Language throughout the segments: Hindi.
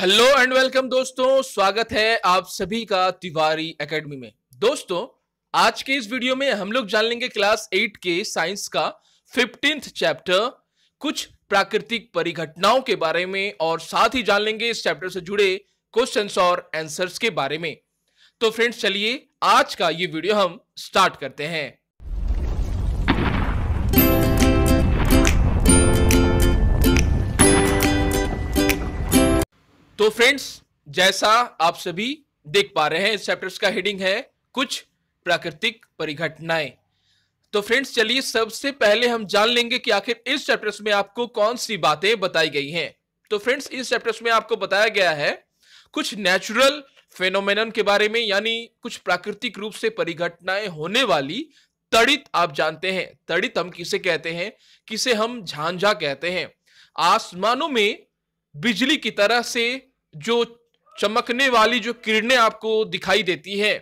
हेलो एंड वेलकम दोस्तों स्वागत है आप सभी का तिवारी एकेडमी में दोस्तों आज के इस वीडियो में हम लोग जान लेंगे क्लास एट के साइंस का फिफ्टींथ चैप्टर कुछ प्राकृतिक परिघटनाओं के बारे में और साथ ही जान लेंगे इस चैप्टर से जुड़े क्वेश्चंस और आंसर्स के बारे में तो फ्रेंड्स चलिए आज का ये वीडियो हम स्टार्ट करते हैं तो फ्रेंड्स जैसा आप सभी देख पा रहे हैं इस चैप्टर्स का हेडिंग है कुछ प्राकृतिक परिघटनाएं तो फ्रेंड्स चलिए सबसे पहले हम जान लेंगे कि आखिर इस चैप्टर्स में आपको कौन सी बातें बताई गई हैं तो फ्रेंड्स इस चैप्टर्स में आपको बताया गया है कुछ नेचुरल फेनोमेन के बारे में यानी कुछ प्राकृतिक रूप से परिघटनाएं होने वाली तड़ित आप जानते हैं तड़ित हम किसे कहते हैं किसे हम झांझा कहते हैं आसमानों में बिजली की तरह से जो चमकने वाली जो किरणें आपको दिखाई देती है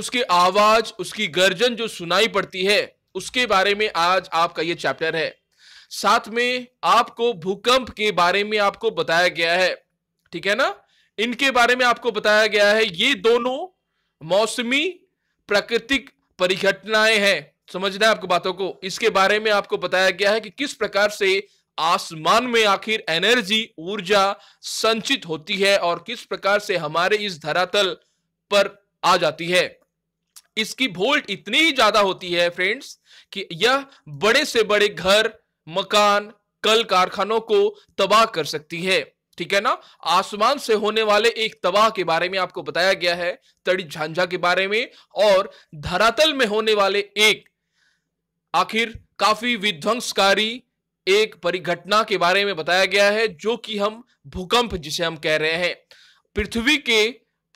उसकी आवाज उसकी गर्जन जो सुनाई पड़ती है उसके बारे में आज आपका ये चैप्टर है साथ में आपको भूकंप के बारे में आपको बताया गया है ठीक है ना इनके बारे में आपको बताया गया है ये दोनों मौसमी प्राकृतिक परिघटनाएं हैं समझना है आपको बातों को इसके बारे में आपको बताया गया है कि किस प्रकार से आसमान में आखिर एनर्जी ऊर्जा संचित होती है और किस प्रकार से हमारे इस धरातल पर आ जाती है इसकी वोल्ट इतनी ही ज्यादा होती है फ्रेंड्स कि यह बड़े से बड़े घर मकान कल कारखानों को तबाह कर सकती है ठीक है ना आसमान से होने वाले एक तबाह के बारे में आपको बताया गया है तड़ी झांझा के बारे में और धरातल में होने वाले एक आखिर काफी विध्वंसकारी एक परिघटना के बारे में बताया गया है जो कि हम भूकंप जिसे हम कह रहे हैं पृथ्वी के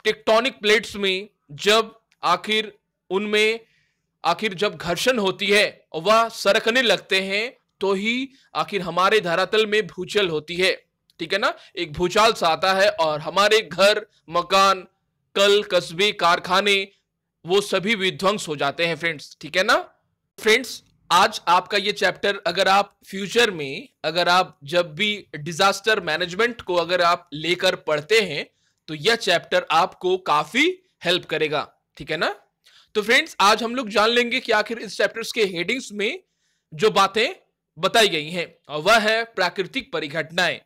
टेक्टोनिक प्लेट्स में जब आखिर उनमें आखिर जब घर्षण होती है और वह सरकने लगते हैं तो ही आखिर हमारे धरातल में भूचल होती है ठीक है ना एक भूचाल सा आता है और हमारे घर मकान कल कस्बे कारखाने वो सभी विध्वंस हो जाते हैं फ्रेंड्स ठीक है ना फ्रेंड्स आज आपका ये चैप्टर अगर आप फ्यूचर में अगर आप जब भी डिजास्टर मैनेजमेंट को अगर आप लेकर पढ़ते हैं तो यह चैप्टर आपको काफी हेल्प करेगा ठीक है ना तो फ्रेंड्स आज हम लोग जान लेंगे कि आखिर इस चैप्टर्स के हेडिंग्स में जो बातें बताई गई हैं और वह है प्राकृतिक परिघटनाएं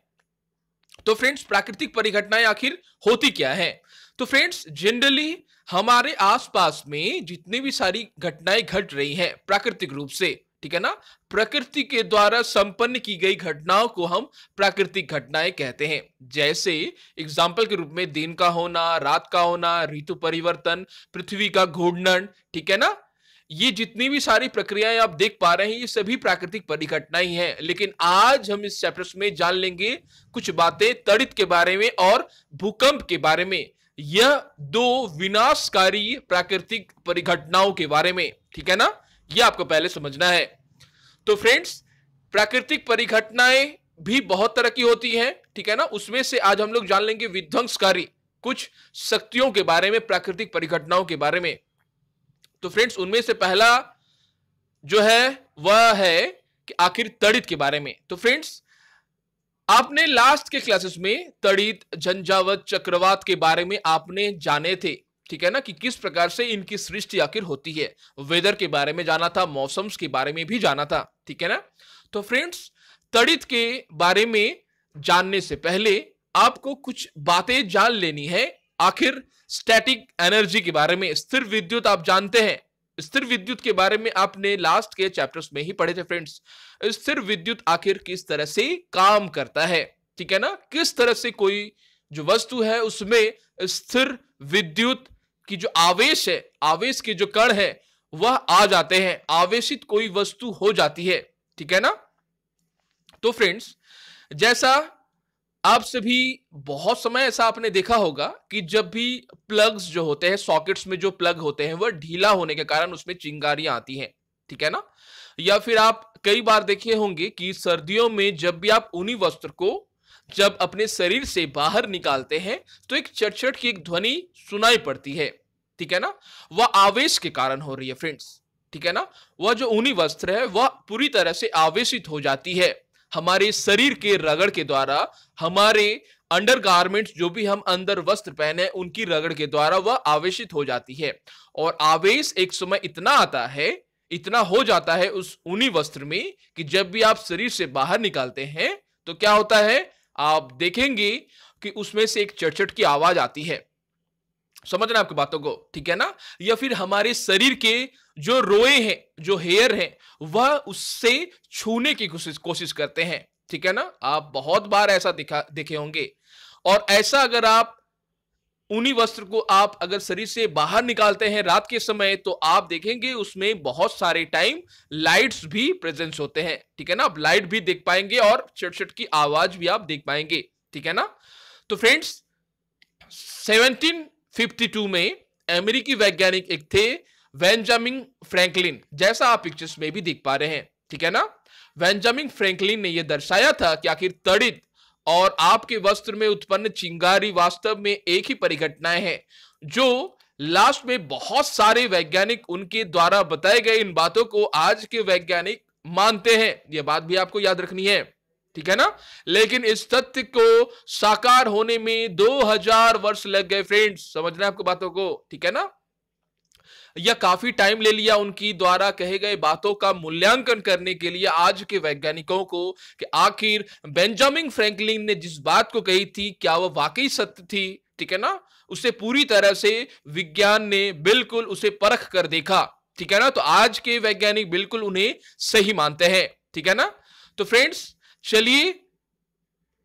तो फ्रेंड्स प्राकृतिक परिघटनाएं आखिर होती क्या है तो फ्रेंड्स जनरली हमारे आसपास में जितनी भी सारी घटनाएं घट रही हैं प्राकृतिक रूप से ठीक है ना प्रकृति के द्वारा संपन्न की गई घटनाओं को हम प्राकृतिक घटनाएं कहते हैं जैसे एग्जाम्पल के रूप में दिन का होना रात का होना ऋतु परिवर्तन पृथ्वी का घूर्णन ठीक है ना ये जितनी भी सारी प्रक्रियाएं आप देख पा रहे हैं ये सभी प्राकृतिक परिघटना ही है लेकिन आज हम इस चैप्टर में जान लेंगे कुछ बातें तड़ित के बारे में और भूकंप के बारे में यह दो विनाशकारी प्राकृतिक परिघटनाओं के बारे में ठीक है ना यह आपको पहले समझना है तो फ्रेंड्स प्राकृतिक परिघटनाएं भी बहुत तरह की होती हैं ठीक है ना उसमें से आज हम लोग जान लेंगे विध्वंसकारी कुछ शक्तियों के बारे में प्राकृतिक परिघटनाओं के बारे में तो फ्रेंड्स उनमें से पहला जो है वह है कि आखिर तड़ित के बारे में तो फ्रेंड्स आपने लास्ट के क्लासेस में तड़ित झंझावत चक्रवात के बारे में आपने जाने थे ठीक है ना कि किस प्रकार से इनकी सृष्टि आखिर होती है वेदर के बारे में जाना था मौसम्स के बारे में भी जाना था ठीक है ना तो फ्रेंड्स तड़ित के बारे में जानने से पहले आपको कुछ बातें जान लेनी है आखिर स्टैटिक एनर्जी के बारे में स्थिर विद्युत आप जानते हैं स्थिर विद्युत के बारे में आपने लास्ट के चैप्टर्स में ही पढ़े थे फ्रेंड्स स्थिर विद्युत आखिर किस तरह से काम करता है ठीक है ना किस तरह से कोई जो वस्तु है उसमें स्थिर विद्युत की जो आवेश है आवेश के जो कण है वह आ जाते हैं आवेशित कोई वस्तु हो जाती है ठीक है ना तो फ्रेंड्स जैसा आप सभी बहुत समय ऐसा आपने देखा होगा कि जब भी प्लग्स जो होते हैं सॉकेट्स में जो प्लग होते हैं वह ढीला होने के कारण उसमें चिंगारियां आती हैं ठीक है ना या फिर आप कई बार देखे होंगे कि सर्दियों में जब भी आप ऊनी वस्त्र को जब अपने शरीर से बाहर निकालते हैं तो एक चटचट की एक ध्वनि सुनाई पड़ती है ठीक है ना वह आवेश के कारण हो रही है फ्रेंड्स ठीक है ना वह जो ऊनी वस्त्र है वह पूरी तरह से आवेशित हो जाती है हमारे शरीर के रगड़ के द्वारा हमारे अंडर गारमेंट्स जो भी हम अंदर वस्त्र पहने उनकी रगड़ के द्वारा वह आवेशित हो जाती है और आवेश एक समय इतना आता है इतना हो जाता है उस ऊनी वस्त्र में कि जब भी आप शरीर से बाहर निकालते हैं तो क्या होता है आप देखेंगे कि उसमें से एक चटचट की आवाज आती है समझ रहे आपकी बातों को ठीक है ना या फिर हमारे शरीर के जो रोए हैं जो हेयर हैं वह उससे छूने की कोशिश कोशिश करते हैं ठीक है ना आप बहुत बार ऐसा दिखा देखे होंगे और ऐसा अगर आप उन्हीं वस्त्र को आप अगर शरीर से बाहर निकालते हैं रात के समय तो आप देखेंगे उसमें बहुत सारे टाइम लाइट्स भी प्रेजेंस होते हैं ठीक है ना आप लाइट भी देख पाएंगे और चिटचिट की आवाज भी आप देख पाएंगे ठीक है ना तो फ्रेंड्स सेवनटीन 1952 में अमेरिकी वैज्ञानिक एक थे वेंजामिन फ्रैंकलिन जैसा आप पिक्चर्स में भी देख पा रहे हैं ठीक है ना वेंजामिन फ्रैंकलिन ने यह दर्शाया था कि आखिर तड़ित और आपके वस्त्र में उत्पन्न चिंगारी वास्तव में एक ही परिघटनाएं हैं जो लास्ट में बहुत सारे वैज्ञानिक उनके द्वारा बताए गए इन बातों को आज के वैज्ञानिक मानते हैं यह बात भी आपको याद रखनी है ठीक है ना लेकिन इस तथ्य को साकार होने में 2000 वर्ष लग गए फ्रेंड्स रहे हैं आपको बातों को ठीक है ना या काफी टाइम ले लिया उनकी द्वारा कहे गए बातों का मूल्यांकन करने के लिए आज के वैज्ञानिकों को कि आखिर बेंजामिन फ्रैंकलिन ने जिस बात को कही थी क्या वह वाकई सत्य थी ठीक है ना उसे पूरी तरह से विज्ञान ने बिल्कुल उसे परख कर देखा ठीक है ना तो आज के वैज्ञानिक बिल्कुल उन्हें सही मानते हैं ठीक है ना तो फ्रेंड्स चलिए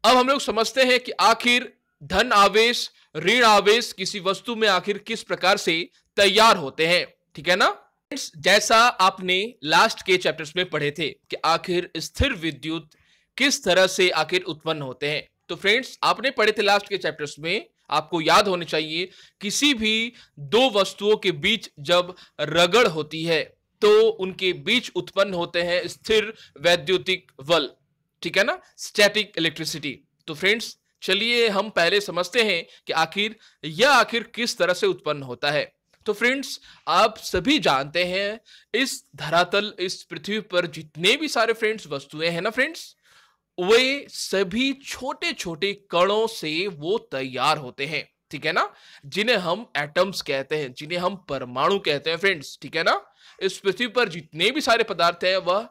अब हम लोग समझते हैं कि आखिर धन आवेश ऋण आवेश किसी वस्तु में आखिर किस प्रकार से तैयार होते हैं ठीक है ना जैसा आपने लास्ट के चैप्टर्स में पढ़े थे कि आखिर स्थिर विद्युत किस तरह से आखिर उत्पन्न होते हैं तो फ्रेंड्स आपने पढ़े थे लास्ट के चैप्टर्स में आपको याद होने चाहिए किसी भी दो वस्तुओं के बीच जब रगड़ होती है तो उनके बीच उत्पन्न होते हैं स्थिर वैद्युतिक बल ठीक है ना स्टैटिक इलेक्ट्रिसिटी तो फ्रेंड्स चलिए हम पहले समझते हैं कि आखिर यह आखिर किस तरह से उत्पन्न होता है तो फ्रेंड्स आप सभी जानते हैं इस धरातल इस पृथ्वी पर जितने भी सारे फ्रेंड्स वस्तुएं हैं ना फ्रेंड्स वे सभी छोटे छोटे कणों से वो तैयार होते हैं ठीक है ना जिन्हें हम एटम्स कहते हैं जिन्हें हम परमाणु कहते हैं फ्रेंड्स ठीक है ना इस पृथ्वी पर जितने भी सारे पदार्थ हैं वह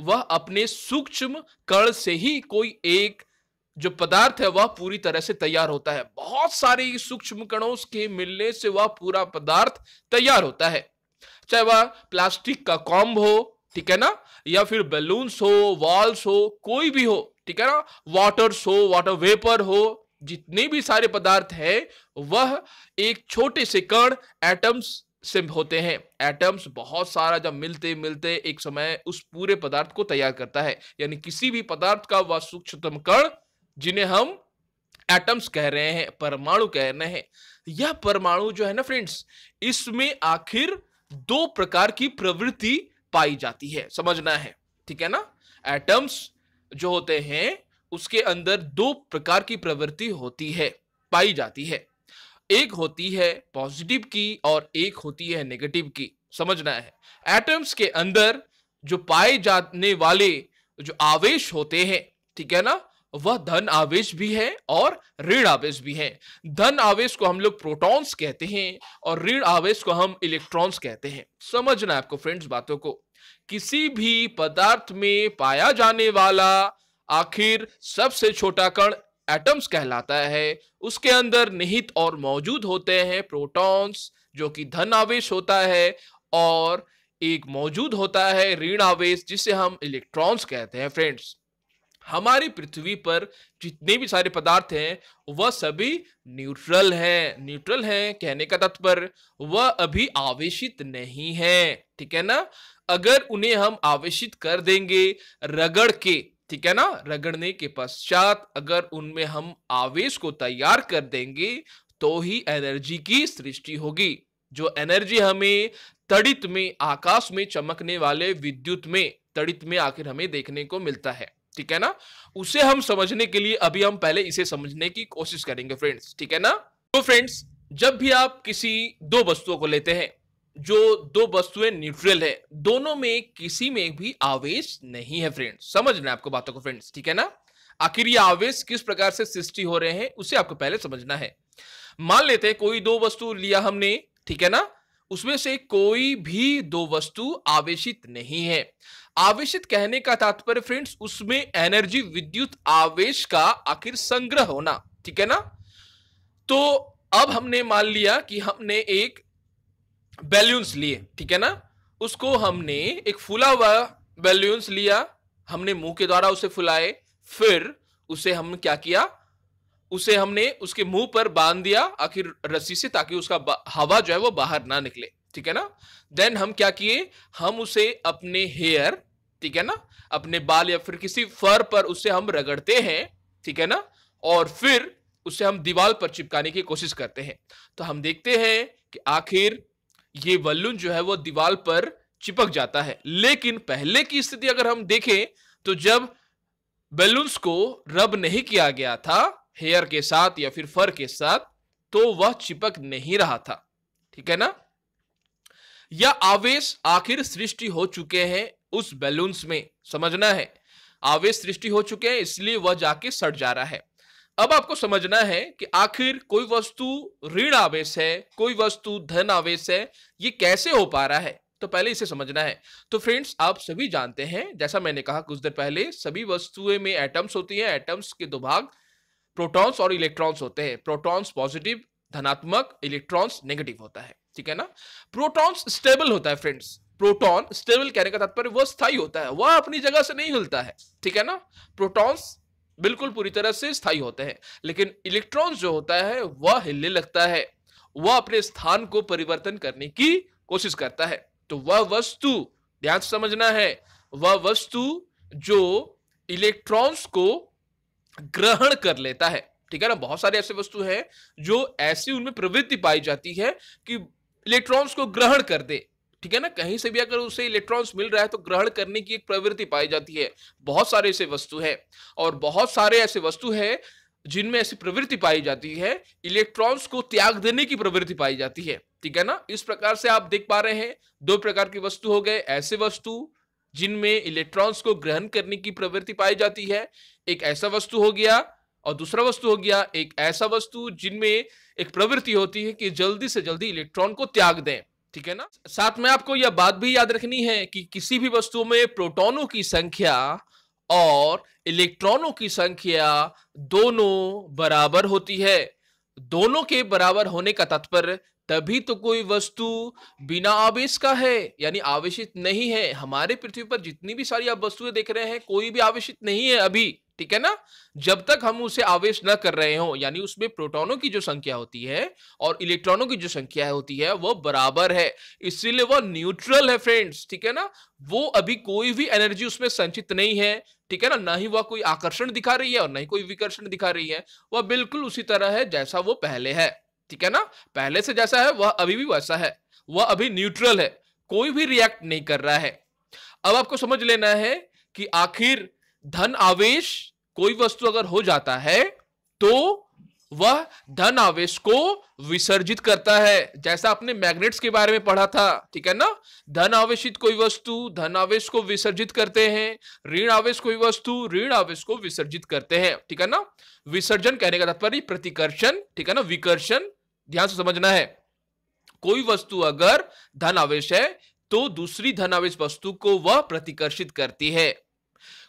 वह अपने सूक्ष्म कण से ही कोई एक जो पदार्थ है वह पूरी तरह से तैयार होता है बहुत सारे सूक्ष्म कणों के मिलने से वह पूरा पदार्थ तैयार होता है चाहे वह प्लास्टिक का कॉम्ब हो ठीक है ना या फिर बैलून्स हो वॉल्स हो कोई भी हो ठीक है ना वाटर्स हो वाटर वेपर हो जितने भी सारे पदार्थ है वह एक छोटे से कण एटम्स से होते हैं एटम्स बहुत सारा जब मिलते मिलते एक समय उस पूरे पदार्थ को तैयार करता है यानी किसी भी पदार्थ का वह सूक्ष्मतम कण जिन्हें हम एटम्स कह रहे हैं परमाणु कह रहे हैं यह परमाणु जो है ना फ्रेंड्स इसमें आखिर दो प्रकार की प्रवृत्ति पाई जाती है समझना है ठीक है ना एटम्स जो होते हैं उसके अंदर दो प्रकार की प्रवृत्ति होती है पाई जाती है एक होती है पॉजिटिव की और एक होती है नेगेटिव की समझना है एटम्स के अंदर जो पाए जाने वाले जो आवेश होते हैं ठीक है ना वह धन आवेश भी है और ऋण आवेश भी है धन आवेश को हम लोग प्रोटॉन्स कहते हैं और ऋण आवेश को हम इलेक्ट्रॉन्स कहते हैं समझना है आपको फ्रेंड्स बातों को किसी भी पदार्थ में पाया जाने वाला आखिर सबसे छोटा कण एटम्स कहलाता है उसके अंदर निहित और मौजूद होते हैं प्रोटॉन्स जो कि धन आवेश होता है और एक मौजूद होता है ऋण आवेश जिसे हम इलेक्ट्रॉन्स कहते हैं फ्रेंड्स हमारी पृथ्वी पर जितने भी सारे पदार्थ हैं वह सभी न्यूट्रल हैं न्यूट्रल हैं कहने का तात्पर्य वह अभी आवेशित नहीं है ठीक है ना अगर उन्हें हम आवेशित कर देंगे रगड़ के ठीक है ना रगड़ने के पश्चात अगर उनमें हम आवेश को तैयार कर देंगे तो ही एनर्जी की सृष्टि होगी जो एनर्जी हमें तड़ित में आकाश में चमकने वाले विद्युत में तड़ित में आखिर हमें देखने को मिलता है ठीक है ना उसे हम समझने के लिए अभी हम पहले इसे समझने की कोशिश करेंगे फ्रेंड्स ठीक है ना तो फ्रेंड्स जब भी आप किसी दो वस्तुओं को लेते हैं जो दो वस्तुएं न्यूट्रल है दोनों में किसी में भी आवेश नहीं है फ्रेंड्स समझना आपको बातों को फ्रेंड्स ठीक है ना आखिर ये आवेश किस प्रकार से सृष्टि हो रहे हैं उसे आपको पहले समझना है मान लेते हैं कोई दो वस्तु लिया हमने ठीक है ना उसमें से कोई भी दो वस्तु आवेशित नहीं है आवेशित कहने का तात्पर्य फ्रेंड्स उसमें एनर्जी विद्युत आवेश का आखिर संग्रह होना ठीक है ना तो अब हमने मान लिया कि हमने एक बैल्यून्स लिए ठीक है ना उसको हमने एक फुला हुआ बैल्यून्स लिया हमने मुंह के द्वारा उसे फुलाए फिर उसे हम क्या किया उसे हमने उसके मुंह पर बांध दिया आखिर रस्सी से ताकि उसका हवा जो है वो बाहर ना निकले ठीक है ना देन हम क्या किए हम उसे अपने हेयर ठीक है ना अपने बाल या फिर किसी फर पर उसे हम रगड़ते हैं ठीक है ना और फिर उसे हम दीवार पर चिपकाने की कोशिश करते हैं तो हम देखते हैं कि आखिर ये वल्लुन जो है वो दीवार पर चिपक जाता है लेकिन पहले की स्थिति अगर हम देखें तो जब बैलून्स को रब नहीं किया गया था हेयर के साथ या फिर फर के साथ तो वह चिपक नहीं रहा था ठीक है ना यह आवेश आखिर सृष्टि हो चुके हैं उस बैलून्स में समझना है आवेश सृष्टि हो चुके हैं इसलिए वह जाके सड़ जा रहा है अब आपको समझना है कि आखिर कोई वस्तु ऋण आवेश है कोई वस्तु धन आवेश है ये कैसे हो पा रहा है तो पहले इसे समझना है तो फ्रेंड्स आप सभी जानते हैं जैसा मैंने कहा कुछ देर पहले सभी वस्तुएं में एटम्स होती हैं एटम्स के दो भाग प्रोटॉन्स और इलेक्ट्रॉन्स होते हैं प्रोटॉन्स पॉजिटिव धनात्मक इलेक्ट्रॉन्स नेगेटिव होता है ठीक है ना प्रोटॉन्स स्टेबल होता है फ्रेंड्स प्रोटॉन स्टेबल कहने का तात्पर्य वह स्थायी होता है वह अपनी जगह से नहीं हिलता है ठीक है ना प्रोटॉन्स बिल्कुल पूरी तरह से स्थायी होते हैं लेकिन इलेक्ट्रॉन जो होता है वह हिलने लगता है वह अपने स्थान को परिवर्तन करने की कोशिश करता है तो वह वस्तु ध्यान से समझना है वह वस्तु जो इलेक्ट्रॉन्स को ग्रहण कर लेता है ठीक है ना बहुत सारे ऐसे वस्तु हैं जो ऐसी उनमें प्रवृत्ति पाई जाती है कि इलेक्ट्रॉन्स को ग्रहण कर दे ठीक है ना कहीं से भी अगर उसे इलेक्ट्रॉन्स मिल रहा है तो ग्रहण करने की एक प्रवृत्ति पाई जाती है बहुत सारे ऐसे वस्तु है और बहुत सारे ऐसे वस्तु है जिनमें ऐसी प्रवृत्ति पाई जाती है इलेक्ट्रॉन्स को त्याग देने की प्रवृत्ति पाई जाती है ठीक है ना इस प्रकार से आप देख पा रहे हैं दो प्रकार की वस्तु हो गए ऐसे वस्तु जिनमें इलेक्ट्रॉन्स को ग्रहण करने की प्रवृत्ति पाई जाती है एक ऐसा वस्तु हो गया और दूसरा वस्तु हो गया एक ऐसा वस्तु जिनमें एक प्रवृत्ति होती है कि जल्दी से जल्दी इलेक्ट्रॉन को त्याग दें ठीक है ना साथ में आपको यह बात भी याद रखनी है कि किसी भी वस्तु में प्रोटोनों की संख्या और इलेक्ट्रॉनों की संख्या दोनों बराबर होती है दोनों के बराबर होने का तत्पर तभी तो कोई वस्तु बिना आवेश का है यानी आवेशित नहीं है हमारे पृथ्वी पर जितनी भी सारी आप वस्तुएं देख रहे हैं कोई भी आवेशित नहीं है अभी ठीक है ना जब तक हम उसे आवेश न कर रहे हो यानी उसमें प्रोटॉनों की जो संख्या होती है और इलेक्ट्रॉनों की जो संख्या होती है वो बराबर है इसीलिए वो न्यूट्रल है फ्रेंड्स ठीक है ना वो अभी कोई भी एनर्जी उसमें संचित नहीं है ठीक है ना ना ही वह कोई आकर्षण दिखा रही है और ना ही कोई विकर्षण दिखा रही है वह बिल्कुल उसी तरह है जैसा वो पहले है ठीक है ना पहले से जैसा है वह अभी भी वैसा है वह अभी न्यूट्रल है कोई भी रिएक्ट नहीं कर रहा है अब आपको समझ लेना है कि आखिर धन आवेश कोई वस्तु अगर हो जाता है तो वह धन आवेश को विसर्जित करता है जैसा आपने मैग्नेट्स के बारे में पढ़ा था ठीक है ना धन आवेशित कोई वस्तु धन आवेश को विसर्जित करते हैं ऋण आवेश कोई वस्तु ऋण आवेश को विसर्जित करते हैं ठीक है ना विसर्जन कहने का तात्पर्य प्रतिकर्षण ठीक है ना विकर्षण ध्यान से समझना है कोई वस्तु अगर धन आवेश है तो दूसरी धन आवेश वस्तु को वह प्रतिकर्षित करती है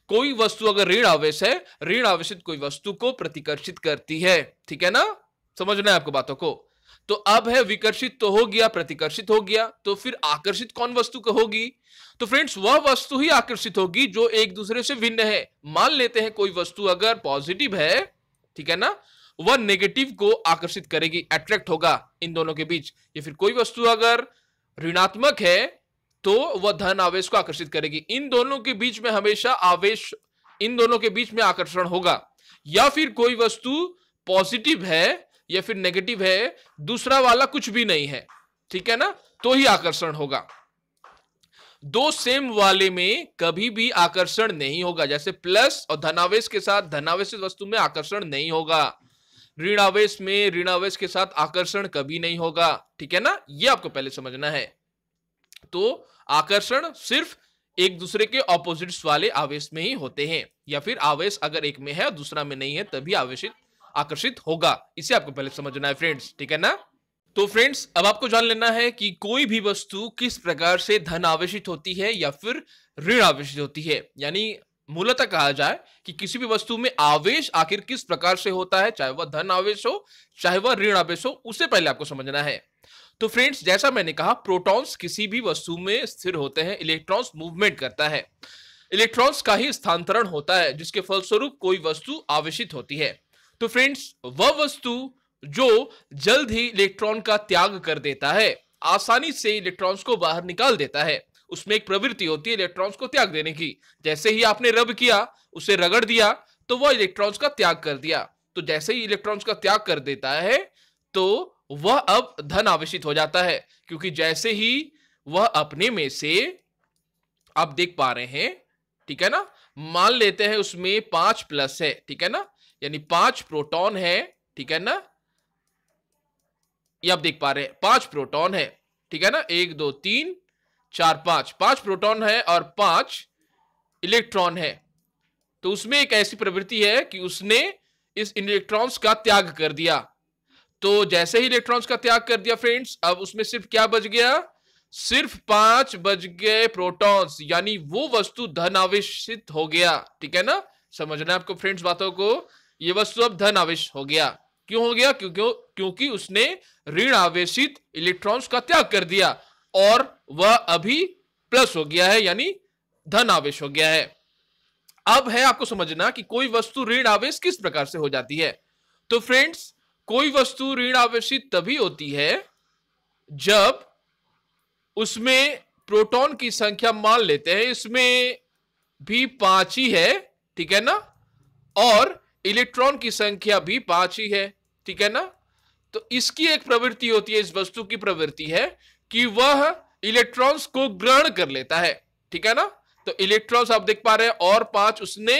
कोई वस्तु अगर ऋण आवेश है ऋण आवेशित कोई वस्तु को प्रतिकर्षित करती है ठीक है ना समझना है आपको बातों को तो अब है विकर्षित तो हो गया प्रतिकर्षित हो गया तो फिर आकर्षित कौन वस्तु होगी तो फ्रेंड्स वह वस्तु ही आकर्षित होगी जो एक दूसरे से भिन्न है मान लेते हैं कोई वस्तु अगर पॉजिटिव है ठीक है ना वह नेगेटिव को आकर्षित करेगी अट्रैक्ट होगा इन दोनों के बीच या फिर कोई वस्तु अगर ऋणात्मक है तो वह धन आवेश को आकर्षित करेगी इन दोनों के बीच में हमेशा आवेश इन दोनों के बीच में आकर्षण होगा या फिर कोई वस्तु पॉजिटिव है या फिर नेगेटिव है दूसरा वाला कुछ भी नहीं है ठीक है ना तो ही आकर्षण होगा दो सेम वाले में कभी भी आकर्षण नहीं होगा जैसे प्लस और धनावेश के साथ धनावेश वस्तु में आकर्षण नहीं होगा ऋणावेश में ऋणावेश के साथ आकर्षण कभी नहीं होगा ठीक है ना ये आपको पहले समझना है तो आकर्षण सिर्फ एक दूसरे के ऑपोजिट्स वाले आवेश में ही होते हैं या फिर आवेश अगर एक में है और दूसरा में नहीं है तभी आवेश आकर्षित होगा इसे आपको पहले समझना है फ्रेंड्स ठीक है ना तो फ्रेंड्स अब आपको जान लेना है कि कोई भी वस्तु किस प्रकार से धन आवेशित होती है या फिर ऋण आवेशित होती है यानी मूलतः कहा जाए कि किसी भी वस्तु में आवेश आखिर किस प्रकार से होता है चाहे वह धन आवेश हो चाहे वह ऋण आवेश हो उसे पहले आपको समझना है तो फ्रेंड्स जैसा मैंने कहा प्रोटॉन्स किसी भी वस्तु में स्थिर होते हैं इलेक्ट्रॉन्स मूवमेंट करता है इलेक्ट्रॉन्स का ही स्थानांतरण होता है जिसके फलस्वरूप कोई वस्तु आवेशित होती है तो फ्रेंड्स वह वस्तु जो जल्द ही इलेक्ट्रॉन का त्याग कर देता है आसानी से इलेक्ट्रॉन्स को बाहर निकाल देता है उसमें एक प्रवृत्ति होती है इलेक्ट्रॉन्स को त्याग देने की जैसे ही आपने रब किया उसे रगड़ दिया तो वह इलेक्ट्रॉन्स का त्याग कर दिया तो जैसे ही इलेक्ट्रॉन्स का त्याग कर देता है तो वह अब धन आवेशित हो जाता है क्योंकि जैसे ही वह अपने में से आप देख पा रहे हैं ठीक है ना मान लेते हैं उसमें पांच प्लस है ठीक है ना यानी पांच प्रोटॉन है ठीक है ना ये आप देख पा रहे हैं पांच प्रोटॉन है ठीक है ना एक दो तीन चार पांच पांच प्रोटॉन है और पांच इलेक्ट्रॉन है तो उसमें एक ऐसी प्रवृत्ति है कि उसने इस इलेक्ट्रॉन्स का त्याग कर दिया तो जैसे ही इलेक्ट्रॉन्स का त्याग कर दिया फ्रेंड्स अब उसमें सिर्फ क्या बच गया सिर्फ पांच बच गए प्रोटॉन्स यानी वो वस्तु धन आवेश हो गया ठीक है ना समझना आपको फ्रेंड्स बातों को ये वस्तु अब धन आवेश हो गया क्यों हो गया क्योंकि क्योंकि उसने ऋण आवेशित इलेक्ट्रॉन्स का त्याग कर दिया और वह अभी प्लस हो गया है यानी धन आवेश हो गया है अब है आपको समझना कि कोई वस्तु ऋण आवेश किस प्रकार से हो जाती है तो फ्रेंड्स कोई वस्तु ऋण आवेशित तभी होती है जब उसमें प्रोटॉन की संख्या मान लेते हैं इसमें भी पांच ही है ठीक है ना और इलेक्ट्रॉन की संख्या भी पांच ही है ठीक है ना तो इसकी एक प्रवृत्ति होती है इस वस्तु की प्रवृत्ति है कि वह इलेक्ट्रॉन्स को ग्रहण कर लेता है ठीक है ना तो इलेक्ट्रॉन्स आप देख पा रहे हैं और पांच उसने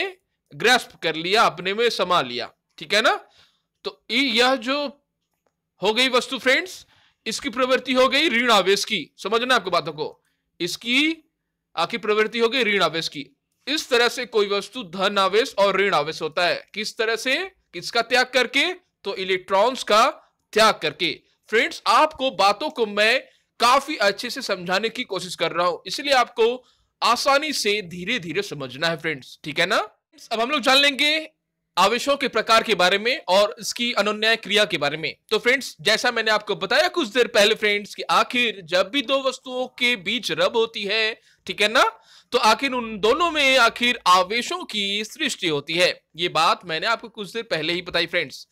ग्रेस्प कर लिया अपने में समा लिया ठीक है ना तो यह जो हो गई वस्तु फ्रेंड्स इसकी प्रवृत्ति हो गई ऋण आवेश की समझना आपको बातों को इसकी आखिर प्रवृत्ति हो गई ऋण आवेश की इस तरह से कोई वस्तु धन आवेश और ऋण आवेश होता है किस तरह से किसका त्याग करके तो इलेक्ट्रॉन्स का त्याग करके फ्रेंड्स आपको बातों को मैं काफी अच्छे से समझाने की कोशिश कर रहा हूं इसलिए आपको आसानी से धीरे धीरे समझना है फ्रेंड्स ठीक है ना अब हम लोग जान लेंगे आवेशों के प्रकार के बारे में और इसकी अनुन्याय क्रिया के बारे में तो फ्रेंड्स जैसा मैंने आपको बताया कुछ देर पहले फ्रेंड्स कि आखिर जब भी दो वस्तुओं के बीच रब होती है ठीक है ना तो आखिर उन दोनों में आखिर आवेशों की सृष्टि होती है ये बात मैंने आपको कुछ देर पहले ही बताई फ्रेंड्स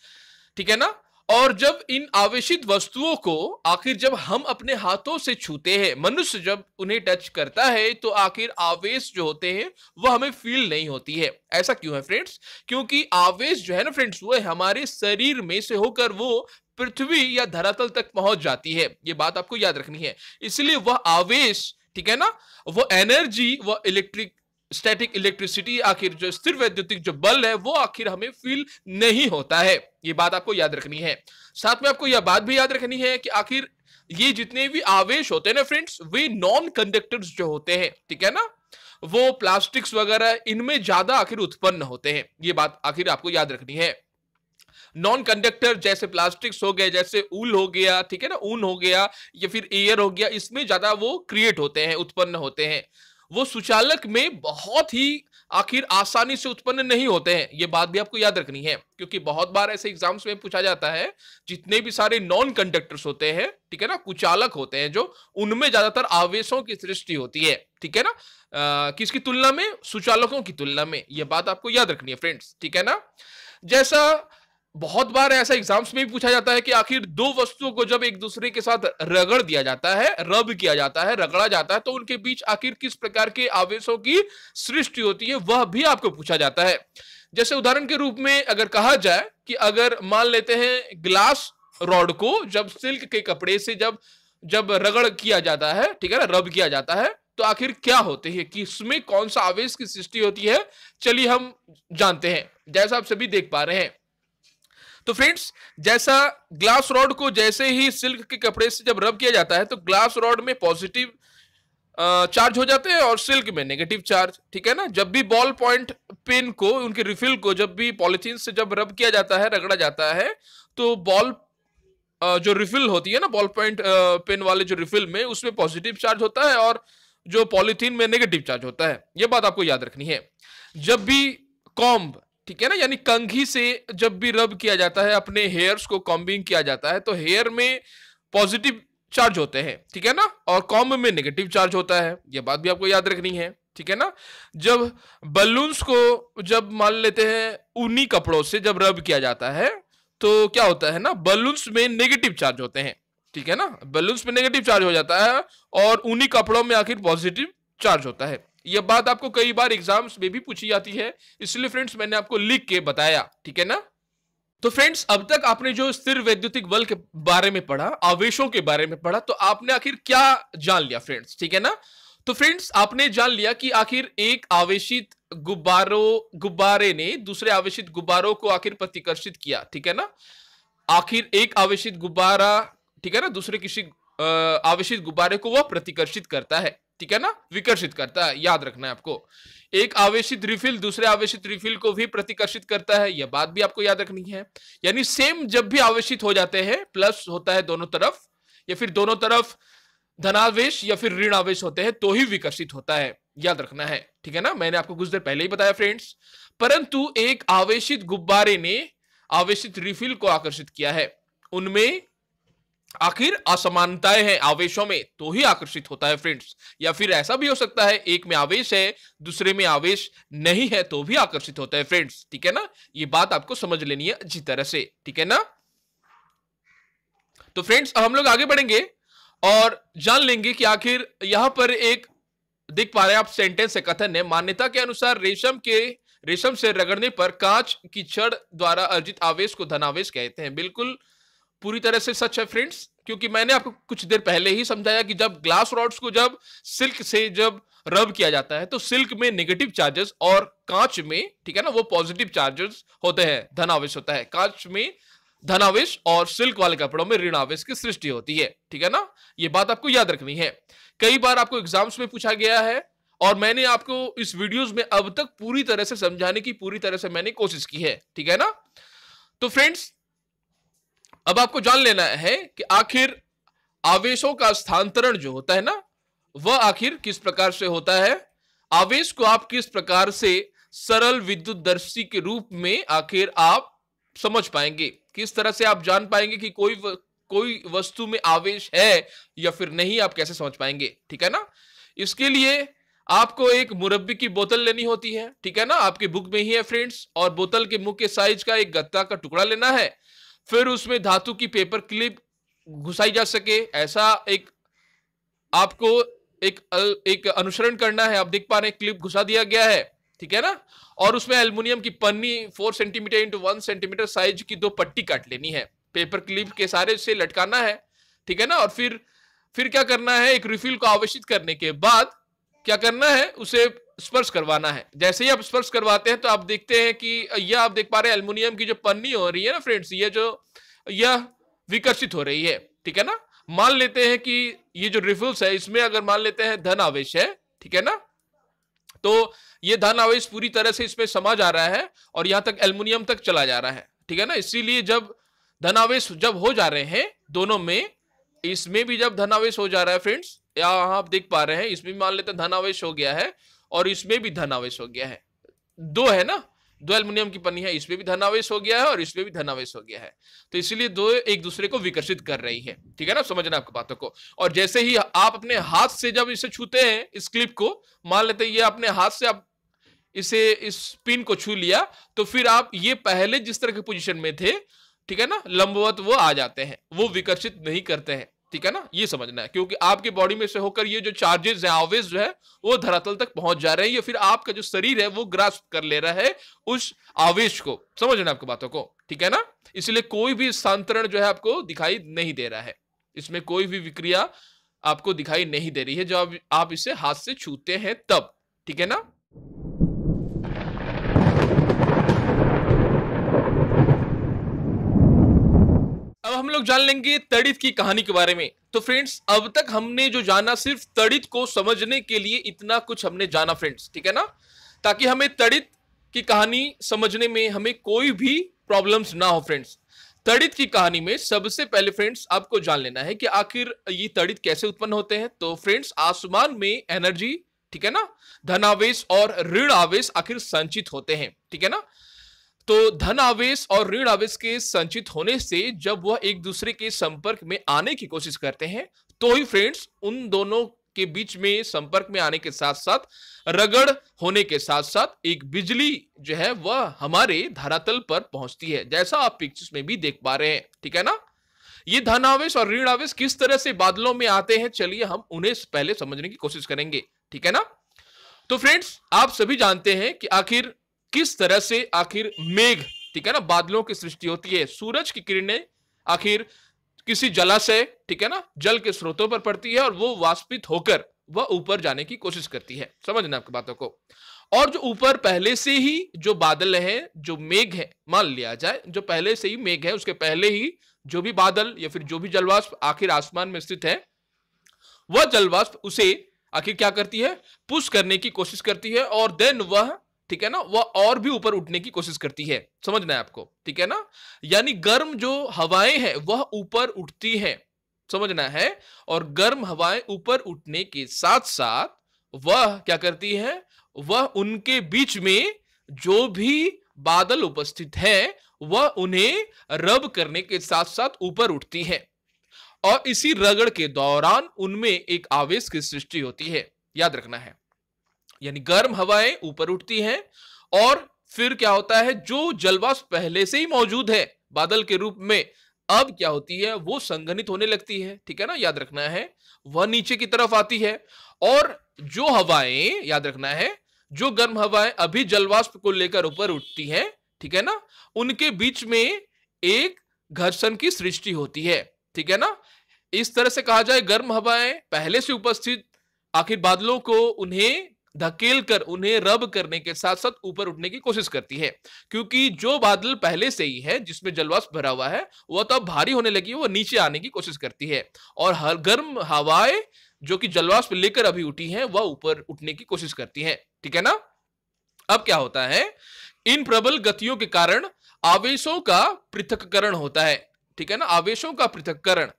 ठीक है ना और जब इन आवेशित वस्तुओं को आखिर जब हम अपने हाथों से छूते हैं मनुष्य जब उन्हें टच करता है तो आखिर आवेश जो होते हैं वह हमें फील नहीं होती है ऐसा क्यों है फ्रेंड्स क्योंकि आवेश जो है ना फ्रेंड्स वो हमारे शरीर में से होकर वो पृथ्वी या धरातल तक पहुंच जाती है ये बात आपको याद रखनी है इसलिए वह आवेश ठीक है ना वो एनर्जी वह इलेक्ट्रिक स्टैटिक इलेक्ट्रिसिटी आखिर जो स्थिर वैद्युतिक जो बल है वो आखिर हमें फील नहीं होता है ये बात आपको याद रखनी है साथ में आपको यह बात भी याद रखनी है कि आखिर ये जितने भी आवेश होते हैं ना फ्रेंड्स वे नॉन कंडक्टर्स जो होते हैं ठीक है ना वो प्लास्टिक्स वगैरह इनमें ज्यादा आखिर उत्पन्न होते हैं ये बात आखिर आपको याद रखनी है नॉन कंडक्टर जैसे प्लास्टिक्स हो गए जैसे ऊल हो गया ठीक है ना ऊन हो गया या फिर एयर हो गया इसमें ज्यादा वो क्रिएट होते हैं उत्पन्न होते हैं वो सुचालक में बहुत ही आखिर आसानी से उत्पन्न नहीं होते हैं ये बात भी आपको याद रखनी है क्योंकि बहुत बार ऐसे एग्जाम्स में पूछा जाता है जितने भी सारे नॉन कंडक्टर्स होते हैं ठीक है ना कुचालक होते हैं जो उनमें ज्यादातर आवेशों की सृष्टि होती है ठीक है ना आ, किसकी तुलना में सुचालकों की तुलना में यह बात आपको याद रखनी है फ्रेंड्स ठीक है ना जैसा बहुत बार ऐसा एग्जाम्स में भी पूछा जाता है कि आखिर दो वस्तुओं को जब एक दूसरे के साथ रगड़ दिया जाता है रब किया जाता है रगड़ा जाता है तो उनके बीच आखिर किस प्रकार के आवेशों की सृष्टि होती है वह भी आपको पूछा जाता है जैसे उदाहरण के रूप में अगर कहा जाए कि अगर मान लेते हैं ग्लास रॉड को जब सिल्क के कपड़े से जब जब रगड़ किया जाता है ठीक है ना रब किया जाता है तो आखिर क्या होते हैं कि इसमें कौन सा आवेश की सृष्टि होती है चलिए हम जानते हैं जैसा आप सभी देख पा रहे हैं तो फ्रेंड्स जैसा ग्लास रॉड को जैसे ही सिल्क के कपड़े से जब रब किया जाता है तो ग्लास रॉड में पॉजिटिव चार्ज हो जाते हैं और सिल्क में नेगेटिव चार्ज ठीक है ना जब भी बॉल पॉइंट पेन को उनके रिफिल को जब भी पॉलिथीन से जब रब किया जाता है रगड़ा जाता है तो बॉल जो रिफिल होती है ना बॉल पॉइंट पेन वाले जो रिफिल में उसमें पॉजिटिव चार्ज होता है और जो पॉलिथीन में नेगेटिव चार्ज होता है यह बात आपको याद रखनी है जब भी कॉम्ब ठीक है ना यानी कंघी से जब भी रब किया जाता है अपने हेयर्स को कॉम्बिंग किया जाता है तो हेयर में पॉजिटिव चार्ज होते हैं ठीक है ना और कॉम्ब में नेगेटिव चार्ज होता है यह बात भी आपको याद रखनी है ठीक है ना जब बलून्स को जब मान लेते हैं ऊनी कपड़ों से जब रब किया जाता है तो क्या होता है ना बलून्स में नेगेटिव चार्ज होते हैं ठीक है ना बलून्स में नेगेटिव चार्ज हो जाता है और ऊनी कपड़ों में आखिर पॉजिटिव चार्ज होता है यह बात आपको कई बार एग्जाम्स में भी पूछी जाती है इसलिए फ्रेंड्स मैंने आपको लिख के बताया ठीक है ना तो फ्रेंड्स अब तक आपने जो स्थिर वैद्युतिक बल के बारे में पढ़ा आवेशों के बारे में पढ़ा तो आपने आखिर क्या जान लिया फ्रेंड्स ठीक है ना तो फ्रेंड्स आपने जान लिया कि आखिर एक आवेशित गुब्बारों गुब्बारे ने दूसरे आवेशित गुब्बारों को आखिर प्रतिकर्षित किया ठीक है ना आखिर एक आवेशित गुब्बारा ठीक है ना दूसरे किसी आवेशित गुब्बारे को वह प्रतिकर्षित करता है ठीक है ना विकर्षित करता है याद रखना है आपको एक आवेशित रिफिल दूसरे आवेशित रिफिल को भी प्रतिकर्षित करता है यह बात भी आपको याद रखनी है यानी सेम जब भी आवेशित हो जाते हैं प्लस होता है दोनों तरफ या फिर दोनों तरफ धनावेश या फिर ऋण आवेश होते हैं तो ही विकर्षित होता है याद रखना है ठीक है ना मैंने आपको कुछ देर पहले ही बताया फ्रेंड्स परंतु एक आवेशित गुब्बारे ने आवेशित रिफिल को आकर्षित किया है उनमें आखिर असमानताएं हैं आवेशों में तो ही आकर्षित होता है फ्रेंड्स या फिर ऐसा भी हो सकता है एक में आवेश है दूसरे में आवेश नहीं है तो भी आकर्षित होता है फ्रेंड्स ठीक है ना ये बात आपको समझ लेनी है अच्छी तरह से ठीक है ना तो फ्रेंड्स हम लोग आगे बढ़ेंगे और जान लेंगे कि आखिर यहां पर एक देख पा रहे हैं आप सेंटेंस है कथन है मान्यता के अनुसार रेशम के रेशम से रगड़ने पर कांच की छड़ द्वारा अर्जित आवेश को धनावेश कहते हैं बिल्कुल पूरी तरह से सच है फ्रेंड्स क्योंकि मैंने आपको कुछ देर पहले ही समझाया कि जब ग्लास रॉड्स को जब सिल्क से जब रब किया जाता है तो सिल्क में नेगेटिव चार्जेस और कांच में ठीक है ना वो पॉजिटिव चार्जेस होते हैं धनावेश होता है कांच में धनावेश और सिल्क वाले कपड़ों में ऋणावेश की सृष्टि होती है ठीक है ना ये बात आपको याद रखनी है कई बार आपको एग्जाम्स में पूछा गया है और मैंने आपको इस वीडियोस में अब तक पूरी तरह से समझाने की पूरी तरह से मैंने कोशिश की है ठीक है ना तो फ्रेंड्स अब आपको जान लेना है कि आखिर आवेशों का स्थानांतरण जो होता है ना वह आखिर किस प्रकार से होता है आवेश को आप किस प्रकार से सरल विद्युत दर्शी के रूप में आखिर आप समझ पाएंगे किस तरह से आप जान पाएंगे कि कोई व, कोई वस्तु में आवेश है या फिर नहीं आप कैसे समझ पाएंगे ठीक है ना इसके लिए आपको एक मुरब्बी की बोतल लेनी होती है ठीक है ना आपके बुक में ही है फ्रेंड्स और बोतल के मुंह के साइज का एक गत्ता का टुकड़ा लेना है फिर उसमें धातु की पेपर क्लिप घुसाई जा सके ऐसा एक आपको एक एक अनुसरण करना है आप देख पा रहे हैं क्लिप घुसा दिया गया है ठीक है ना और उसमें एल्युमिनियम की पन्नी four centimetre into one centimetre size की दो पट्टी काट लेनी है पेपर क्लिप के सारे से लटकाना है ठीक है ना और फिर फिर क्या करना है एक रिफिल को आवेशित करने के बाद क्या करना है उसे स्पर्श करवाना है जैसे ही आप स्पर्श करवाते हैं तो आप देखते हैं कि यह आप देख पा रहे हैं एल्युमिनियम की जो पन्नी हो रही है ना फ्रेंड्स ये जो यह विकसित हो रही है ठीक है ना मान लेते हैं कि ये जो रिफुल्स है इसमें अगर मान लेते हैं धन आवेश है ठीक है ना तो ये धन आवेश पूरी तरह से इसमें समा जा रहा है और यहां तक एल्मोनियम तक चला जा रहा है ठीक है ना इसीलिए जब धनावेश जब हो जा रहे हैं दोनों में इसमें भी जब धनावेश हो जा रहा है फ्रेंड्स यहाँ आप देख पा रहे हैं इसमें मान लेते हैं धनावेश हो गया है और इसमें भी धनावेश हो गया है दो है ना दो एल्मोनियम की पन्नी है इसमें भी धनावेश हो गया है और इसमें भी धनावेश हो गया है तो इसलिए दो एक दूसरे को विकसित कर रही है ठीक है ना समझना आपको बातों को और जैसे ही आप अपने हाथ से जब इसे छूते हैं इस क्लिप को मान लेते हैं ये अपने हाथ से आप इसे इस पिन को छू लिया तो फिर आप ये पहले जिस तरह के पोजिशन में थे ठीक है ना लंबवत वो आ जाते हैं वो विकसित नहीं करते हैं ठीक है ना ये समझना है क्योंकि आपके बॉडी में से होकर ये जो चार्जेस हैं ऑवेज जो है वो धरातल तक पहुंच जा रहे हैं या फिर आपका जो शरीर है वो ग्रास कर ले रहा है उस आवेश को समझना आपको बातों को ठीक है ना इसलिए कोई भी स्थानांतरण जो है आपको दिखाई नहीं दे रहा है इसमें कोई भी विक्रिया आपको दिखाई नहीं दे रही है जब आप इसे हाथ से छूते हैं तब ठीक है ना अब हम लोग जान लेंगे तड़ित की कहानी के बारे में तो फ्रेंड्स अब तक हमने जो जाना सिर्फ तड़ित को समझने के लिए इतना कुछ हमने जाना फ्रेंड्स ठीक है ना ताकि हमें तड़ित की कहानी समझने में हमें कोई भी प्रॉब्लम्स ना हो फ्रेंड्स तड़ित की कहानी में सबसे पहले फ्रेंड्स आपको जान लेना है कि आखिर ये तड़ित कैसे उत्पन्न होते हैं तो फ्रेंड्स आसमान में एनर्जी ठीक है ना धनावेश और ऋण आवेश आखिर संचित होते हैं ठीक है ना तो धन आवेश और ऋण आवेश के संचित होने से जब वह एक दूसरे के संपर्क में आने की कोशिश करते हैं तो ही फ्रेंड्स उन दोनों के बीच में संपर्क में आने के साथ साथ रगड़ होने के साथ साथ एक बिजली जो है वह हमारे धरातल पर पहुंचती है जैसा आप पिक्चर्स में भी देख पा रहे हैं ठीक है ना ये धन आवेश और ऋण आवेश किस तरह से बादलों में आते हैं चलिए हम उन्हें पहले समझने की कोशिश करेंगे ठीक है ना तो फ्रेंड्स आप सभी जानते हैं कि आखिर किस तरह से आखिर मेघ ठीक है ना बादलों की सृष्टि होती है सूरज की किरणें आखिर किसी जलाशय ठीक है ना जल के स्रोतों पर पड़ती है और वो वाष्पित होकर वह ऊपर जाने की कोशिश करती है समझना आपकी बातों को और जो ऊपर पहले से ही जो बादल है जो मेघ है मान लिया जाए जो पहले से ही मेघ है उसके पहले ही जो भी बादल या फिर जो भी जलवाष्प आखिर आसमान में स्थित है वह जलवाष्प उसे आखिर क्या करती है पुश करने की कोशिश करती है और देन वह ठीक है ना वह और भी ऊपर उठने की कोशिश करती है समझना है आपको ठीक है ना यानी गर्म जो हवाएं हैं वह ऊपर उठती हैं समझना है और गर्म हवाएं ऊपर उठने के साथ साथ वह क्या करती है वह उनके बीच में जो भी बादल उपस्थित है वह उन्हें रब करने के साथ साथ ऊपर उठती है और इसी रगड़ के दौरान उनमें एक आवेश की सृष्टि होती है याद रखना है यानी गर्म हवाएं ऊपर उठती हैं और फिर क्या होता है जो जलवाष्प पहले से ही मौजूद है बादल के रूप में अब क्या होती है वो संघनित होने लगती है ठीक है ना याद रखना है वह नीचे की तरफ आती है और जो हवाएं याद रखना है जो गर्म हवाएं अभी जलवाष्प को लेकर ऊपर उठती हैं ठीक है ना उनके बीच में एक घर्षण की सृष्टि होती है ठीक है ना इस तरह से कहा जाए गर्म हवाएं पहले से उपस्थित आखिर बादलों को उन्हें धकेल कर उन्हें रब करने के साथ साथ ऊपर उठने की कोशिश करती है क्योंकि जो बादल पहले से ही है जिसमें जलवास भरा हुआ है वह तो अब भारी होने लगी है वह नीचे आने की कोशिश करती है और हर गर्म हवाएं जो कि जलवास पर लेकर अभी उठी है वह ऊपर उठने की कोशिश करती है ठीक है ना अब क्या होता है इन प्रबल गतियों के कारण आवेशों का पृथककरण होता है ठीक है ना आवेशों का पृथककरण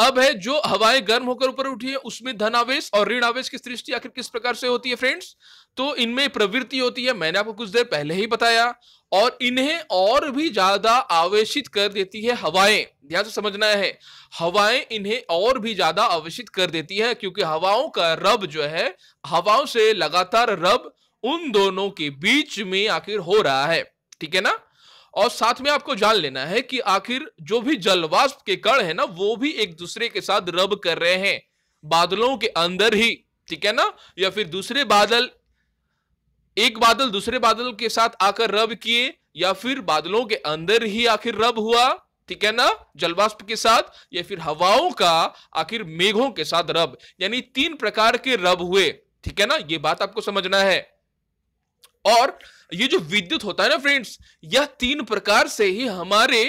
अब है जो हवाएं गर्म होकर ऊपर उठी है उसमें धन आवेश और ऋण आवेश की सृष्टि आखिर किस प्रकार से होती है फ्रेंड्स तो इनमें प्रवृत्ति होती है मैंने आपको कुछ देर पहले ही बताया और इन्हें और भी ज्यादा आवेशित कर देती है हवाएं ध्यान से समझना है हवाएं इन्हें और भी ज्यादा आवेशित कर देती है क्योंकि हवाओं का रब जो है हवाओं से लगातार रब उन दोनों के बीच में आखिर हो रहा है ठीक है ना और साथ में आपको जान लेना है कि आखिर जो भी जलवाष्प के कण है ना वो भी एक दूसरे के साथ रब कर रहे हैं बादलों के अंदर ही ठीक है ना या फिर दूसरे बादल एक बादल दूसरे बादल के साथ आकर रब किए या फिर बादलों के अंदर ही आखिर रब हुआ ठीक है ना जलवाष्प के साथ या फिर हवाओं का आखिर मेघों के साथ रब यानी तीन प्रकार के रब हुए ठीक है ना ये बात आपको समझना है और ये जो विद्युत होता है ना फ्रेंड्स यह तीन प्रकार से ही हमारे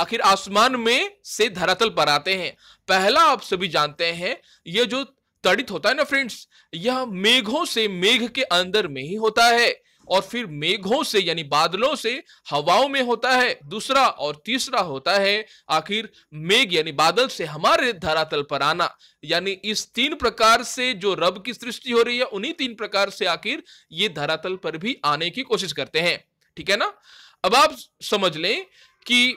आखिर आसमान में से धरातल पर आते हैं पहला आप सभी जानते हैं यह जो तड़ित होता है ना फ्रेंड्स यह मेघों से मेघ के अंदर में ही होता है और फिर मेघों से यानी बादलों से हवाओं में होता है दूसरा और तीसरा होता है आखिर मेघ यानी बादल से हमारे धरातल पर आना यानी इस तीन प्रकार से जो रब की सृष्टि हो रही है उन्हीं तीन प्रकार से आखिर ये धरातल पर भी आने की कोशिश करते हैं ठीक है ना अब आप समझ लें कि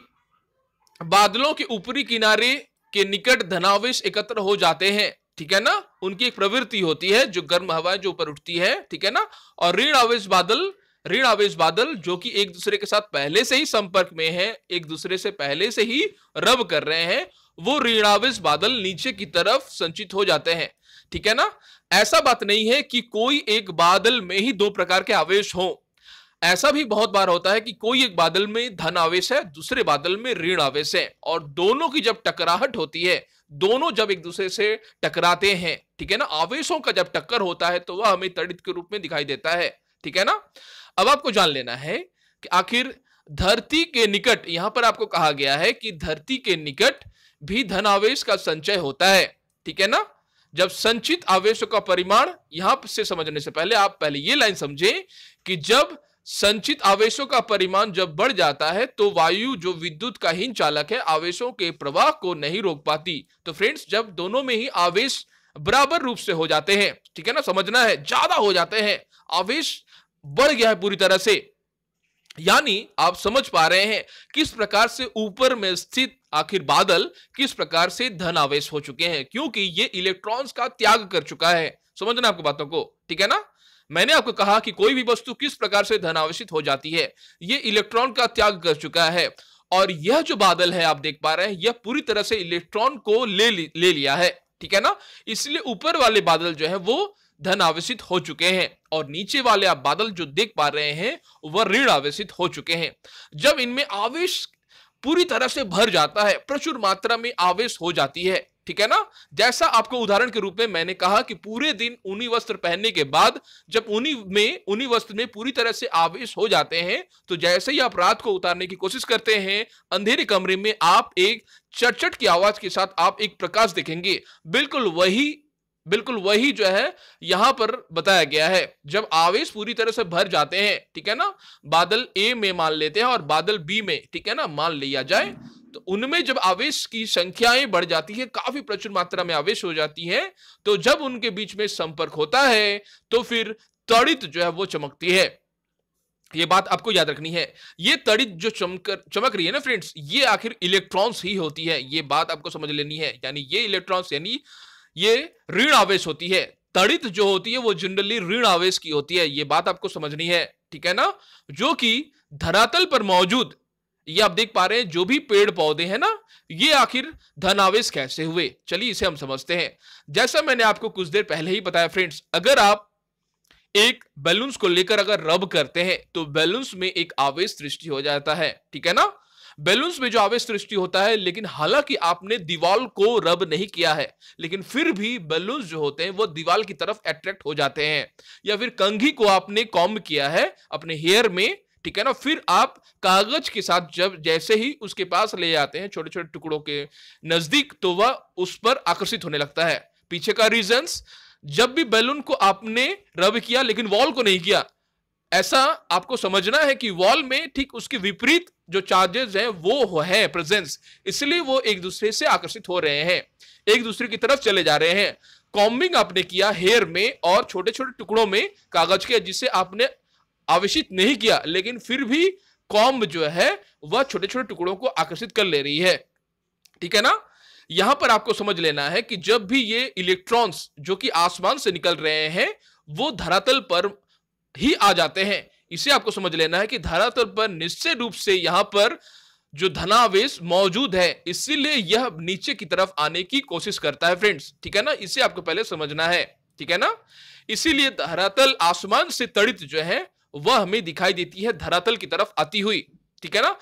बादलों के ऊपरी किनारे के निकट धनावेश एकत्र हो जाते हैं ठीक है ना उनकी एक प्रवृत्ति होती है जो गर्म हवाएं जो ऊपर उठती है ठीक है ना और ऋण आवेश बादल ऋण आवेश बादल जो कि एक दूसरे के साथ पहले से ही संपर्क में है एक दूसरे से पहले से ही रब कर रहे हैं वो आवेश बादल नीचे की तरफ संचित हो जाते हैं ठीक है ना ऐसा बात नहीं है कि कोई एक बादल में ही दो प्रकार के आवेश हो ऐसा भी बहुत बार होता है कि कोई एक बादल में धन आवेश है दूसरे बादल में ऋण आवेश है और दोनों की जब टकराहट होती है दोनों जब एक दूसरे से टकराते हैं ठीक है ना आवेशों का जब टक्कर होता है तो वह हमें तड़ित के रूप में दिखाई देता है ठीक है ना अब आपको जान लेना है कि आखिर धरती के निकट यहां पर आपको कहा गया है कि धरती के निकट भी धन आवेश का संचय होता है ठीक है ना जब संचित आवेशों का परिमाण यहां से समझने से पहले आप पहले ये लाइन समझें कि जब संचित आवेशों का परिमाण जब बढ़ जाता है तो वायु जो विद्युत का हीन चालक है आवेशों के प्रवाह को नहीं रोक पाती तो फ्रेंड्स जब दोनों में ही आवेश बराबर रूप से हो जाते हैं ठीक है ना समझना है ज्यादा हो जाते हैं आवेश बढ़ गया है पूरी तरह से यानी आप समझ पा रहे हैं किस प्रकार से ऊपर में स्थित आखिर बादल किस प्रकार से धन आवेश हो चुके हैं क्योंकि ये इलेक्ट्रॉन्स का त्याग कर चुका है समझना आपको बातों को ठीक है ना मैंने आपको कहा कि कोई भी वस्तु किस प्रकार से धनावेशित हो जाती है ये इलेक्ट्रॉन का त्याग कर चुका है और यह जो बादल है आप देख पा रहे हैं यह पूरी तरह से इलेक्ट्रॉन को ले ले लिया है ठीक है ना इसलिए ऊपर वाले बादल जो है वो धन आवेशित हो चुके हैं और नीचे वाले आप बादल जो देख पा रहे हैं वह ऋण आवेशित हो चुके हैं जब इनमें आवेश पूरी तरह से भर जाता है प्रचुर मात्रा में आवेश हो जाती है ठीक है ना जैसा आपको उदाहरण के रूप में मैंने कहा कि पूरे दिन ऊनी वस्त्र पहनने के बाद जब ऊनी में ऊनी वस्त्र में पूरी तरह से आवेश हो जाते हैं तो जैसे ही आप रात को उतारने की कोशिश करते हैं अंधेरे कमरे में आप एक चटचट की आवाज के साथ आप एक प्रकाश देखेंगे बिल्कुल वही बिल्कुल वही जो है यहां पर बताया गया है जब आवेश पूरी तरह से भर जाते हैं ठीक है ना बादल ए में मान लेते हैं और बादल बी में ठीक है ना मान लिया जाए तो उनमें जब आवेश की संख्याएं बढ़ जाती है काफी प्रचुर मात्रा में आवेश हो जाती है तो जब उनके बीच में संपर्क होता है तो फिर तड़ित जो है वो चमकती है ये बात आपको याद रखनी है ये तड़ित जो चमकर चमक रही है ना फ्रेंड्स ये आखिर इलेक्ट्रॉन्स ही होती है ये बात आपको समझ लेनी है यानी ये इलेक्ट्रॉन्स यानी ये ऋण आवेश होती है तड़ित जो होती है वो जनरली ऋण आवेश की होती है ये बात आपको समझनी है ठीक है ना जो कि धरातल पर मौजूद ये आप देख पा रहे हैं जो भी पेड़ पौधे हैं ना ये आखिर धनावेश कैसे हुए चलिए इसे हम समझते हैं जैसा मैंने आपको कुछ देर पहले ही बताया फ्रेंड्स अगर आप एक बैलून्स को लेकर अगर रब करते हैं तो बैलून्स में एक आवेश सृष्टि हो जाता है ठीक है ना बैलून्स में जो आवेश सृष्टि होता है लेकिन हालांकि आपने दीवाल को रब नहीं किया है लेकिन फिर भी बैलून्स जो होते हैं वो दीवाल की तरफ अट्रैक्ट हो जाते हैं या फिर कंघी को आपने कॉम किया है अपने हेयर में ठीक है ना फिर आप कागज के साथ जब जैसे ही उसके पास ले जाते हैं छोटे छोटे टुकड़ों के नजदीक तो वह उस पर आकर्षित होने लगता है पीछे का रीजन जब भी बैलून को आपने रब किया लेकिन वॉल को नहीं किया ऐसा आपको समझना है कि वॉल में ठीक उसके विपरीत जो चार्जेस हैं वो है प्रेजेंस इसलिए वो एक दूसरे से आकर्षित हो रहे हैं एक दूसरे की तरफ चले जा रहे हैं कॉम्बिंग आपने किया हेयर में और छोटे छोटे टुकड़ों में कागज के जिससे आपने आवेशित नहीं किया लेकिन फिर भी कॉम्ब जो है वह छोटे छोटे टुकड़ों को आकर्षित कर ले रही है ठीक है ना यहां पर आपको समझ लेना है कि जब भी ये इलेक्ट्रॉन्स जो कि आसमान से निकल रहे हैं वो धरातल पर ही आ जाते हैं इसे आपको समझ लेना है कि धरातल पर निश्चय रूप से यहां पर जो धनावेश मौजूद है इसीलिए यह नीचे की तरफ आने की कोशिश करता है फ्रेंड्स ठीक है ना इसे आपको पहले समझना है ठीक है ना इसीलिए धरातल आसमान से तड़ित जो है वह हमें दिखाई देती है धरातल की तरफ आती हुई ठीक है ना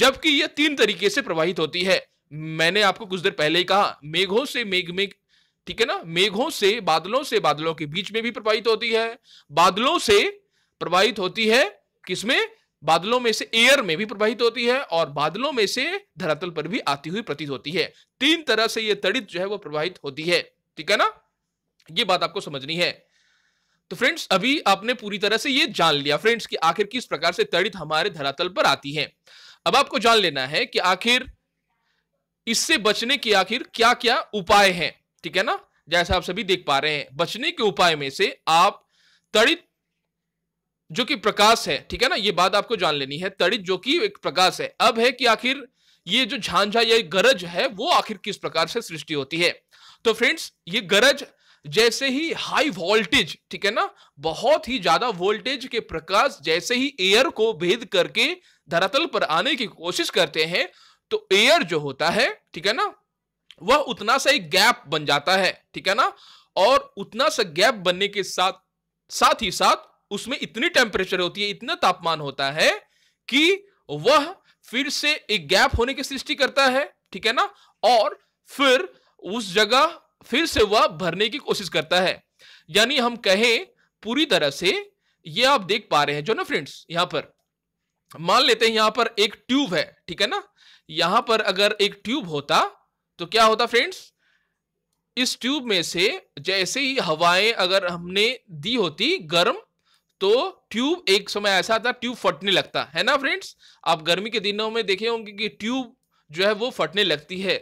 जबकि यह तीन तरीके से प्रवाहित होती है मैंने आपको कुछ देर पहले ही कहा मेघों से मेघ में ठीक है ना मेघों से बादलों से बादलों के बीच में भी प्रवाहित होती है बादलों से प्रवाहित होती है किसमें बादलों में से एयर में भी प्रवाहित होती है और बादलों में से धरातल पर भी आती हुई प्रतीत होती है तीन तरह से यह तड़ित जो है वह प्रवाहित होती है ठीक है ना ये बात आपको समझनी है तो फ्रेंड्स अभी आपने पूरी तरह से ये जान लिया फ्रेंड्स कि आखिर किस प्रकार से तड़ित हमारे धरातल पर आती है अब आपको जान लेना है कि आखिर इससे बचने के आखिर क्या क्या उपाय हैं ठीक है ना जैसा आप सभी देख पा रहे हैं बचने के उपाय में से आप तड़ित जो कि प्रकाश है ठीक है ना ये बात आपको जान लेनी है तड़ित जो कि एक प्रकाश है अब है कि आखिर ये जो झांझा या गरज है वो आखिर किस प्रकार से सृष्टि होती है तो फ्रेंड्स ये गरज जैसे ही हाई वोल्टेज ठीक है ना बहुत ही ज्यादा वोल्टेज के प्रकाश जैसे ही एयर को भेद करके धरातल पर आने की कोशिश करते हैं तो एयर जो होता है ठीक है ना वह उतना सा एक गैप बन जाता है ठीक है ना और उतना सा गैप बनने के साथ साथ ही साथ उसमें इतनी टेम्परेचर होती है इतना तापमान होता है कि वह फिर से एक गैप होने की सृष्टि करता है ठीक है ना और फिर उस जगह फिर से वह भरने की कोशिश करता है यानी हम कहें पूरी तरह से ये आप देख पा रहे हैं जो ना फ्रेंड्स यहाँ पर मान लेते हैं यहाँ पर एक ट्यूब है ठीक है ना यहाँ पर अगर एक ट्यूब होता तो क्या होता फ्रेंड्स इस ट्यूब में से जैसे ही हवाएं अगर हमने दी होती गर्म तो ट्यूब एक समय ऐसा आता ट्यूब फटने लगता है ना फ्रेंड्स आप गर्मी के दिनों में देखे होंगे कि ट्यूब जो है वो फटने लगती है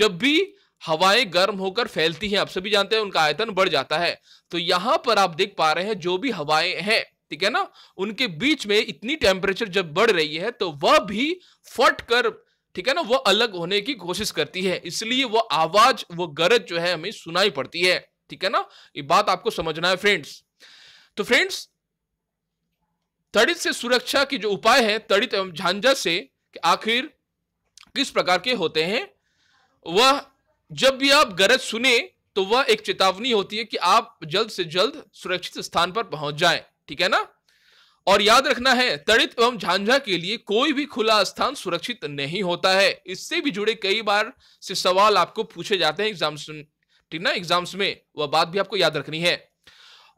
जब भी हवाएं गर्म होकर फैलती हैं आप सभी जानते हैं उनका आयतन बढ़ जाता है तो यहां पर आप देख पा रहे हैं जो भी हवाएं हैं ठीक है ना उनके बीच में इतनी टेम्परेचर जब बढ़ रही है तो वह भी फट कर ठीक है ना वह अलग होने की कोशिश करती है इसलिए वह आवाज वो गरज जो है हमें सुनाई पड़ती है ठीक है ना ये बात आपको समझना है फ्रेंड्स तो फ्रेंड्स तड़ित से सुरक्षा की जो उपाय है तड़ित एवं झांझा से आखिर किस प्रकार के होते हैं वह जब भी आप गरज सुने तो वह एक चेतावनी होती है कि आप जल्द से जल्द सुरक्षित स्थान पर पहुंच जाएं ठीक है ना और याद रखना है तड़ित एवं झांझा के लिए कोई भी खुला स्थान सुरक्षित नहीं होता है इससे भी जुड़े कई बार से सवाल आपको पूछे जाते हैं एग्जाम्स ठीक ना एग्जाम्स में वह बात भी आपको याद रखनी है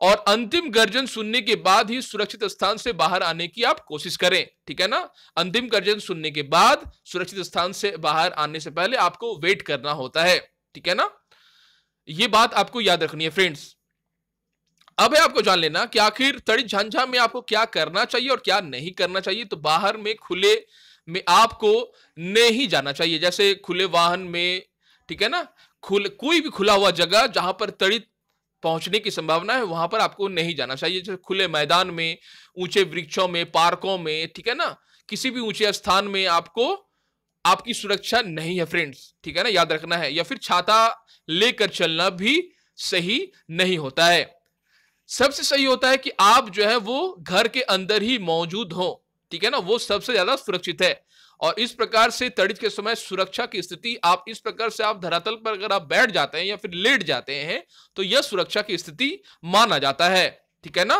और अंतिम गर्जन सुनने के बाद ही सुरक्षित स्थान से बाहर आने की आप कोशिश करें ठीक है ना अंतिम गर्जन सुनने के बाद सुरक्षित स्थान से बाहर आने से पहले आपको वेट करना होता है ठीक है ना ये बात आपको याद रखनी है फ्रेंड्स अब है आपको जान लेना कि आखिर तड़ित झांझा में आपको क्या करना चाहिए और क्या नहीं करना चाहिए तो बाहर में खुले में आपको नहीं जाना चाहिए जैसे खुले वाहन में ठीक है ना खुल कोई भी खुला हुआ जगह जहां पर तड़ित पहुंचने की संभावना है वहां पर आपको नहीं जाना चाहिए जैसे खुले मैदान में ऊंचे वृक्षों में पार्कों में ठीक है ना किसी भी ऊंचे स्थान में आपको आपकी सुरक्षा नहीं है फ्रेंड्स ठीक है ना याद रखना है या फिर छाता लेकर चलना भी सही नहीं होता है सबसे सही होता है कि आप जो है वो घर के अंदर ही मौजूद हो ठीक है ना वो सबसे ज्यादा सुरक्षित है और इस प्रकार से तड़ित के समय सुरक्षा की स्थिति आप इस प्रकार से आप धरातल पर अगर आप बैठ जाते हैं या फिर लेट जाते हैं तो यह सुरक्षा की स्थिति माना जाता है ठीक है ना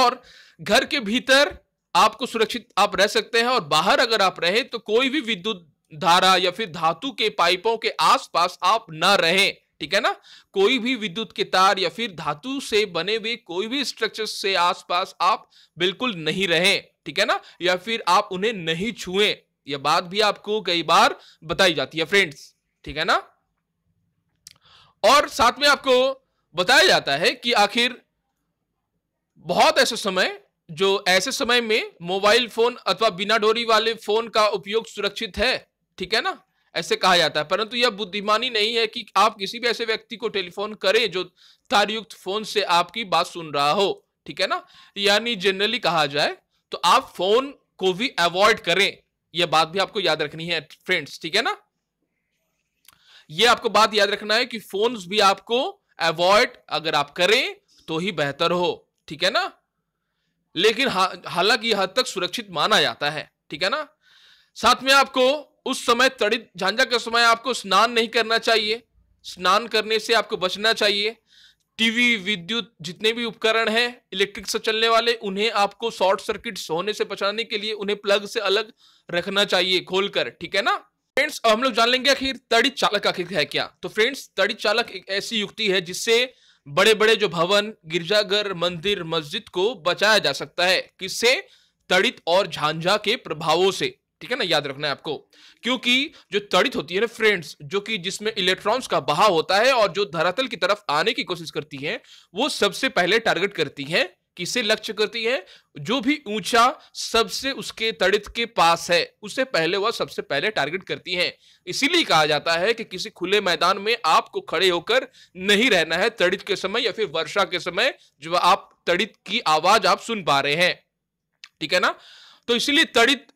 और घर के भीतर आपको सुरक्षित आप रह सकते हैं और बाहर अगर आप रहे तो कोई भी विद्युत धारा या फिर धातु के पाइपों के आसपास आप ना रहें ठीक है ना कोई भी विद्युत के तार या फिर धातु से बने हुए कोई भी स्ट्रक्चर से आसपास आप बिल्कुल नहीं रहें ठीक है ना या फिर आप उन्हें नहीं छुए यह बात भी आपको कई बार बताई जाती है फ्रेंड्स ठीक है ना और साथ में आपको बताया जाता है कि आखिर बहुत ऐसे समय जो ऐसे समय में मोबाइल फोन अथवा बिना डोरी वाले फोन का उपयोग सुरक्षित है ठीक है ना ऐसे कहा जाता है परंतु यह बुद्धिमानी नहीं है कि आप किसी भी ऐसे व्यक्ति को टेलीफोन करें जो तारयुक्त फोन से आपकी बात सुन रहा हो ठीक है ना यानी जनरली कहा जाए तो आप फोन को भी अवॉइड करें यह बात भी आपको याद रखनी है फ्रेंड्स ठीक है ना यह आपको बात याद रखना है कि फोन भी आपको अवॉइड अगर आप करें तो ही बेहतर हो ठीक है ना लेकिन हालांकि यह हद तक सुरक्षित माना जाता है ठीक है ना साथ में आपको उस समय तड़ित झांझा के समय आपको स्नान नहीं करना चाहिए स्नान करने से आपको बचना चाहिए टीवी विद्युत जितने भी उपकरण हैं इलेक्ट्रिक से चलने वाले उन्हें आपको शॉर्ट सर्किट होने से बचाने के लिए उन्हें प्लग से अलग रखना चाहिए खोलकर ठीक है ना फ्रेंड्स अब हम लोग जान लेंगे आखिर तड़ित चालक आखिर है क्या तो फ्रेंड्स तड़ित चालक एक ऐसी युक्ति है जिससे बड़े बड़े जो भवन गिरजाघर मंदिर मस्जिद को बचाया जा सकता है किससे तड़ित और झांझा के प्रभावों से ठीक है ना याद रखना है आपको क्योंकि जो तड़ित होती है ना फ्रेंड्स जो कि जिसमें इलेक्ट्रॉन्स का बहाव होता है और जो धरातल की तरफ आने की कोशिश करती है वो सबसे पहले टारगेट करती है किसे लक्ष्य करती है जो भी ऊंचा सबसे उसके तड़ित के पास है उसे पहले वह सबसे पहले टारगेट करती है इसीलिए कहा जाता है कि किसी खुले मैदान में आपको खड़े होकर नहीं रहना है तड़ित के समय या फिर वर्षा के समय जब आप तड़ित की आवाज आप सुन पा रहे हैं ठीक है ना तो इसलिए तड़ित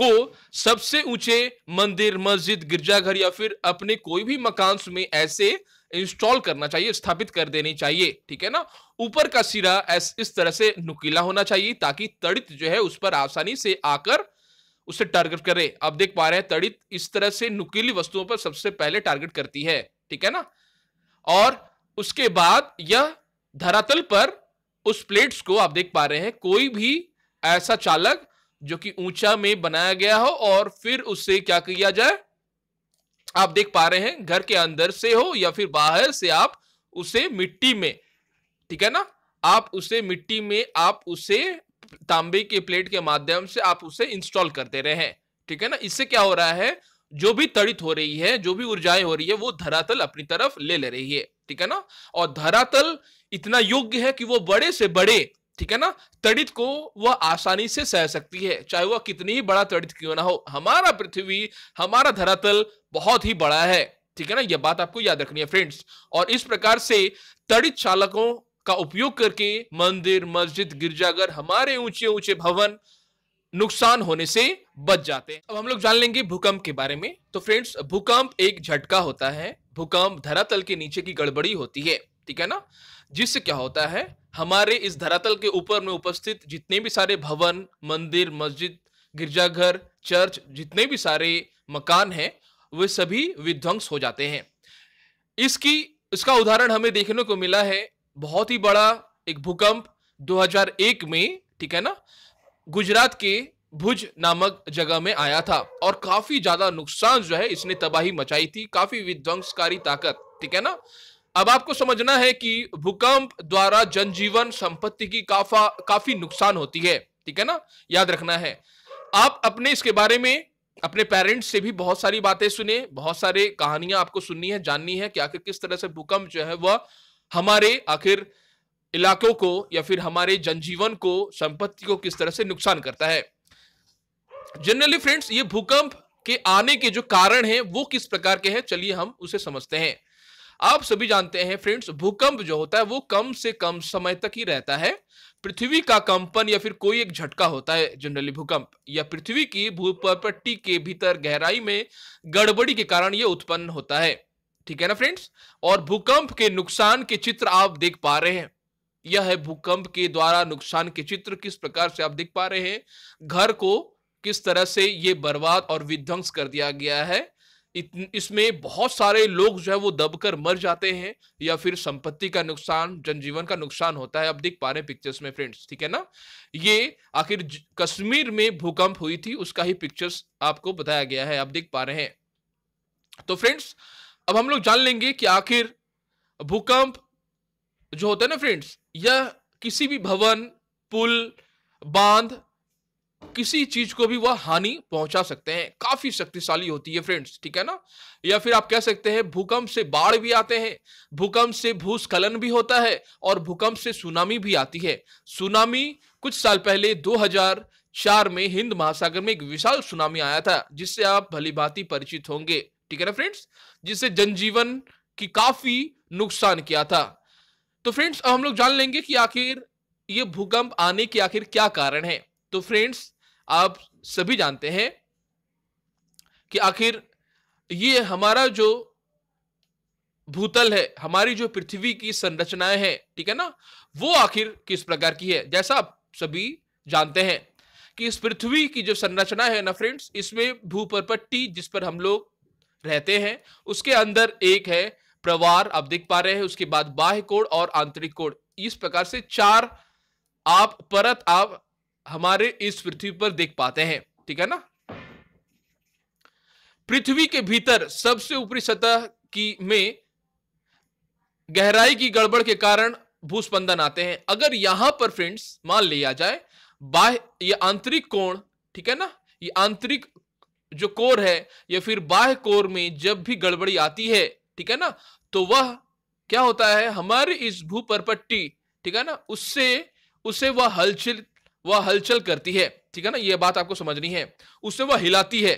को सबसे ऊंचे मंदिर मस्जिद गिरजाघर या फिर अपने कोई भी मकान में ऐसे इंस्टॉल करना चाहिए स्थापित कर देनी चाहिए ठीक है ना ऊपर का सिरा इस तरह से नुकीला होना चाहिए ताकि तड़ित जो है उस पर आसानी से आकर उसे टारगेट करे आप देख पा रहे हैं तड़ित इस तरह से नुकीली वस्तुओं पर सबसे पहले टारगेट करती है ठीक है ना और उसके बाद यह धरातल पर उस प्लेट्स को आप देख पा रहे हैं कोई भी ऐसा चालक जो कि ऊंचा में बनाया गया हो और फिर उसे क्या किया जाए आप देख पा रहे हैं घर के अंदर से हो या फिर बाहर से आप उसे मिट्टी में ठीक है ना आप उसे मिट्टी में आप उसे तांबे के प्लेट के माध्यम से आप उसे इंस्टॉल करते रहे ठीक है ना इससे क्या हो रहा है जो भी तड़ित हो रही है जो भी ऊर्जाएं हो रही है वो धरातल अपनी तरफ ले ले रही है ठीक है ना और धरातल इतना योग्य है कि वो बड़े से बड़े ठीक है ना तड़ित को वह आसानी से सह सकती है चाहे वह कितनी ही बड़ा तड़ित क्यों ना हो हमारा पृथ्वी हमारा धरातल बहुत ही बड़ा है ठीक है ना यह बात आपको याद रखनी है फ्रेंड्स और इस प्रकार से तड़ित चालकों का उपयोग करके मंदिर मस्जिद गिरजाघर हमारे ऊंचे ऊंचे भवन नुकसान होने से बच जाते हैं अब हम लोग जान लेंगे भूकंप के बारे में तो फ्रेंड्स भूकंप एक झटका होता है भूकंप धरातल के नीचे की गड़बड़ी होती है ठीक है ना जिससे क्या होता है हमारे इस धरातल के ऊपर में उपस्थित जितने भी सारे भवन मंदिर मस्जिद गिरजाघर चर्च जितने भी सारे मकान हैं वे सभी विध्वंस हो जाते हैं इसकी इसका उदाहरण हमें देखने को मिला है बहुत ही बड़ा एक भूकंप 2001 में ठीक है ना गुजरात के भुज नामक जगह में आया था और काफी ज्यादा नुकसान जो है इसने तबाही मचाई थी काफी विध्वंसकारी ताकत ठीक है ना अब आपको समझना है कि भूकंप द्वारा जनजीवन संपत्ति की काफा काफी नुकसान होती है ठीक है ना याद रखना है आप अपने इसके बारे में अपने पेरेंट्स से भी बहुत सारी बातें सुने बहुत सारे कहानियां आपको सुननी है जाननी है कि आखिर किस तरह से भूकंप जो है वह हमारे आखिर इलाकों को या फिर हमारे जनजीवन को संपत्ति को किस तरह से नुकसान करता है जनरली फ्रेंड्स ये भूकंप के आने के जो कारण है वो किस प्रकार के हैं चलिए हम उसे समझते हैं आप सभी जानते हैं फ्रेंड्स भूकंप जो होता है वो कम से कम समय तक ही रहता है पृथ्वी का कंपन या फिर कोई एक झटका होता है जनरली भूकंप या पृथ्वी की भूपट्टी के भीतर गहराई में गड़बड़ी के कारण यह उत्पन्न होता है ठीक है ना फ्रेंड्स और भूकंप के नुकसान के चित्र आप देख पा रहे हैं यह है भूकंप के द्वारा नुकसान के चित्र किस प्रकार से आप देख पा रहे हैं घर को किस तरह से ये बर्बाद और विध्वंस कर दिया गया है इसमें बहुत सारे लोग जो है वो दबकर मर जाते हैं या फिर संपत्ति का नुकसान जनजीवन का नुकसान होता है अब देख पा रहे पिक्चर्स में फ्रेंड्स ठीक है ना ये आखिर कश्मीर में भूकंप हुई थी उसका ही पिक्चर्स आपको बताया गया है आप देख पा रहे हैं तो फ्रेंड्स अब हम लोग जान लेंगे कि आखिर भूकंप जो होता है ना फ्रेंड्स यह किसी भी भवन पुल बांध किसी चीज को भी वह हानि पहुंचा सकते हैं काफी शक्तिशाली होती है फ्रेंड्स ठीक है ना या फिर आप कह सकते हैं भूकंप से बाढ़ भी आते हैं भूकंप से भूस्खलन भी होता है और भूकंप से सुनामी भी आती है सुनामी कुछ साल पहले 2004 में हिंद महासागर में एक विशाल सुनामी आया था जिससे आप भलीभांति परिचित होंगे ठीक है ना फ्रेंड्स जिससे जनजीवन की काफी नुकसान किया था तो फ्रेंड्स अब हम लोग जान लेंगे कि आखिर ये भूकंप आने के आखिर क्या कारण है तो फ्रेंड्स आप सभी जानते हैं कि आखिर ये हमारा जो भूतल है हमारी जो पृथ्वी की संरचनाएं हैं ठीक है ना वो आखिर किस प्रकार की है जैसा आप सभी जानते हैं कि इस पृथ्वी की जो संरचना है ना फ्रेंड्स इसमें भूपरपट्टी जिस पर हम लोग रहते हैं उसके अंदर एक है प्रवार आप देख पा रहे हैं उसके बाद बाह्य कोण और आंतरिक कोण इस प्रकार से चार आप परत आप हमारे इस पृथ्वी पर देख पाते हैं ठीक है ना पृथ्वी के भीतर सबसे ऊपरी सतह की में गहराई की गड़बड़ के कारण भूस्पंदन आते हैं अगर यहां पर फ्रेंड्स मान लिया जाए बाह्य ये आंतरिक कोण ठीक है ना ये आंतरिक जो कोर है या फिर बाह्य कोर में जब भी गड़बड़ी आती है ठीक है ना तो वह क्या होता है हमारे इस भूपरपट्टी ठीक है ना उससे उसे वह हलचल वह हलचल करती है ठीक है ना ये बात आपको समझनी है उससे वह हिलाती है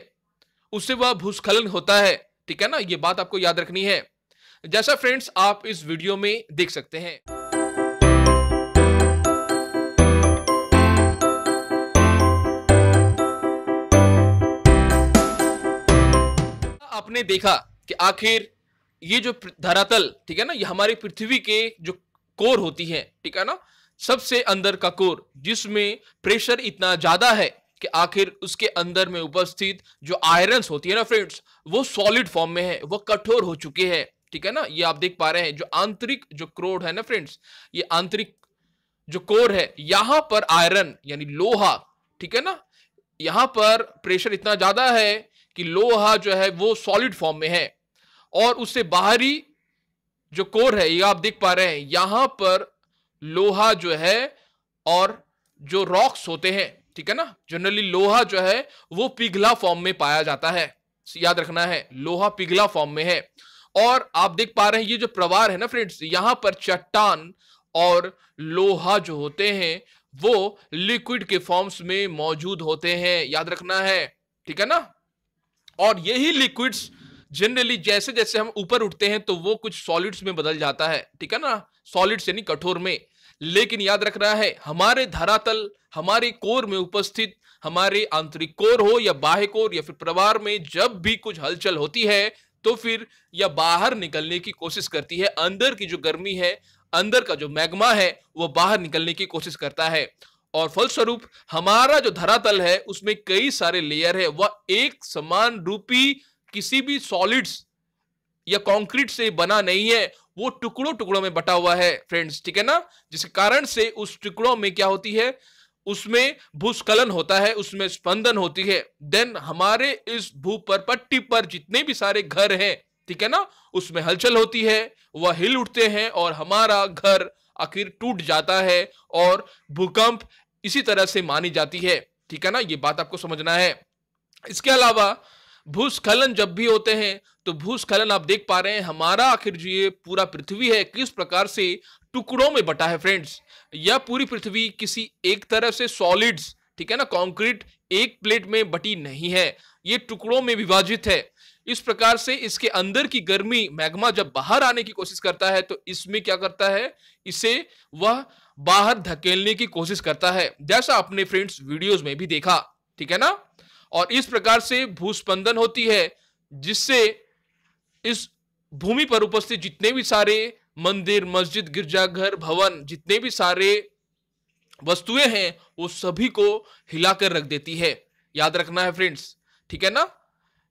उससे वह भूस्खलन होता है ठीक है ना ये बात आपको याद रखनी है जैसा फ्रेंड्स आप इस वीडियो में देख सकते हैं आपने देखा कि आखिर ये जो धरातल ठीक है ना ये हमारी पृथ्वी के जो कोर होती है ठीक है ना सबसे अंदर का कोर जिसमें प्रेशर इतना ज्यादा है कि आखिर उसके अंदर में उपस्थित जो आयरन होती है ना फ्रेंड्स वो सॉलिड फॉर्म में है वो कठोर हो चुके हैं ठीक है ना ये आप देख पा रहे हैं जो आंतरिक जो क्रोड है ना फ्रेंड्स ये आंतरिक जो कोर है यहां पर आयरन यानी लोहा ठीक है ना यहां पर प्रेशर इतना ज्यादा है कि लोहा जो है वो सॉलिड फॉर्म में है और उससे बाहरी जो कोर है ये आप देख पा रहे हैं यहां पर लोहा जो है और जो रॉक्स होते हैं ठीक है ना जनरली लोहा जो है वो पिघला फॉर्म में पाया जाता है याद रखना है लोहा पिघला फॉर्म में है और आप देख पा रहे हैं ये जो प्रवार है ना फ्रेंड्स यहां पर चट्टान और लोहा जो होते हैं वो लिक्विड के फॉर्म्स में मौजूद होते हैं याद रखना है ठीक है ना और यही लिक्विड्स जनरली जैसे जैसे हम ऊपर उठते हैं तो वो कुछ सॉलिड्स में बदल जाता है ठीक है ना सॉलिड्स यानी कठोर में लेकिन याद रखना है हमारे धरातल हमारे कोर में उपस्थित हमारे आंतरिक कोर हो या बाह्य कोर या फिर परिवार में जब भी कुछ हलचल होती है तो फिर या बाहर निकलने की कोशिश करती है अंदर की जो गर्मी है अंदर का जो मैग्मा है वह बाहर निकलने की कोशिश करता है और फलस्वरूप हमारा जो धरातल है उसमें कई सारे लेयर है वह एक समान रूपी किसी भी सॉलिड्स या कंक्रीट से बना नहीं है वो टुकड़ों टुकड़ों में बटा हुआ है फ्रेंड्स ठीक है ना जिस कारण से उस टुकड़ों में क्या होती है उसमें भूस्खलन होता है उसमें स्पंदन होती है देन हमारे इस भू पर पट्टी पर जितने भी सारे घर हैं ठीक है ना उसमें हलचल होती है वह हिल उठते हैं और हमारा घर आखिर टूट जाता है और भूकंप इसी तरह से मानी जाती है ठीक है ना ये बात आपको समझना है इसके अलावा भूस्खलन जब भी होते हैं तो भूस्खलन आप देख पा रहे हैं हमारा आखिर जो ये पूरा पृथ्वी है किस प्रकार से टुकड़ों में बटा है फ्रेंड्स यह पूरी पृथ्वी किसी एक तरह से सॉलिड्स ठीक है ना कंक्रीट एक प्लेट में बटी नहीं है ये टुकड़ों में विभाजित है इस प्रकार से इसके अंदर की गर्मी मैग्मा जब बाहर आने की कोशिश करता है तो इसमें क्या करता है इसे वह बाहर धकेलने की कोशिश करता है जैसा आपने फ्रेंड्स वीडियोस में भी देखा ठीक है ना और इस प्रकार से भूस्पंदन होती है जिससे इस भूमि पर उपस्थित जितने भी सारे मंदिर मस्जिद गिरजाघर भवन जितने भी सारे वस्तुएं हैं वो सभी को हिलाकर रख देती है याद रखना है फ्रेंड्स ठीक है ना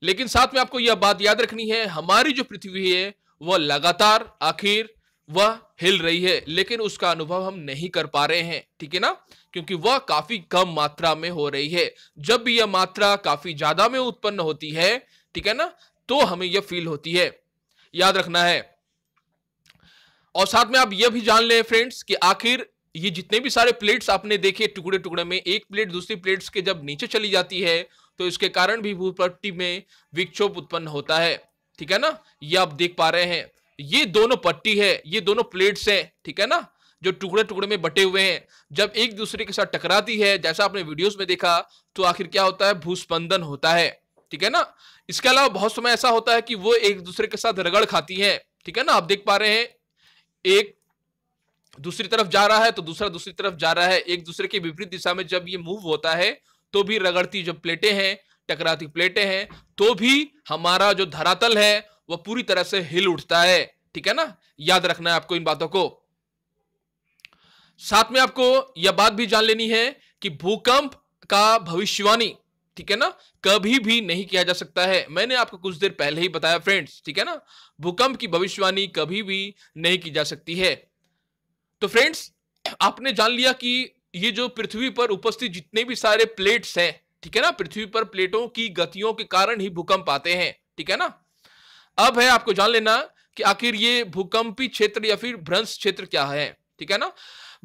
लेकिन साथ में आपको यह बात याद रखनी है हमारी जो पृथ्वी है वह लगातार आखिर वह हिल रही है लेकिन उसका अनुभव हम नहीं कर पा रहे हैं ठीक है ना क्योंकि वह काफी कम मात्रा में हो रही है जब भी यह मात्रा काफी ज्यादा में उत्पन्न होती है ठीक है ना तो हमें यह फील होती है याद रखना है और साथ में आप यह भी जान लें फ्रेंड्स कि आखिर ये जितने भी सारे प्लेट्स आपने देखे टुकड़े टुकड़े में एक प्लेट दूसरी प्लेट्स के जब नीचे चली जाती है तो इसके कारण भी भूपट्टी में विक्षोभ उत्पन्न होता है ठीक है ना ये आप देख पा रहे हैं ये दोनों पट्टी है ये दोनों प्लेट्स हैं ठीक है ना जो टुकड़े टुकड़े में बटे हुए हैं जब एक दूसरे के साथ टकराती है जैसा आपने वीडियोस में देखा तो आखिर क्या होता है भूस्पंदन होता है ठीक है ना इसके अलावा बहुत समय ऐसा होता है कि वो एक दूसरे के साथ रगड़ खाती है ठीक है ना आप देख पा रहे हैं एक दूसरी तरफ जा रहा है तो दूसरा दूसरी तरफ जा रहा है एक दूसरे के विपरीत दिशा में जब ये मूव होता है तो भी रगड़ती जो प्लेटें हैं टकराती प्लेटें हैं तो भी हमारा जो धरातल है वह पूरी तरह से हिल उठता है ठीक है ना याद रखना है आपको इन बातों को साथ में आपको यह बात भी जान लेनी है कि भूकंप का भविष्यवाणी ठीक है ना कभी भी नहीं किया जा सकता है मैंने आपको कुछ देर पहले ही बताया फ्रेंड्स ठीक है ना भूकंप की भविष्यवाणी कभी भी नहीं की जा सकती है तो फ्रेंड्स आपने जान लिया कि ये जो पृथ्वी पर उपस्थित जितने भी सारे प्लेट्स हैं ठीक है ना पृथ्वी पर प्लेटों की गतियों के कारण ही भूकंप आते हैं ठीक है ना अब है आपको जान लेना कि आखिर ये भूकंपी क्षेत्र या फिर भ्रंश क्षेत्र क्या है ठीक है ना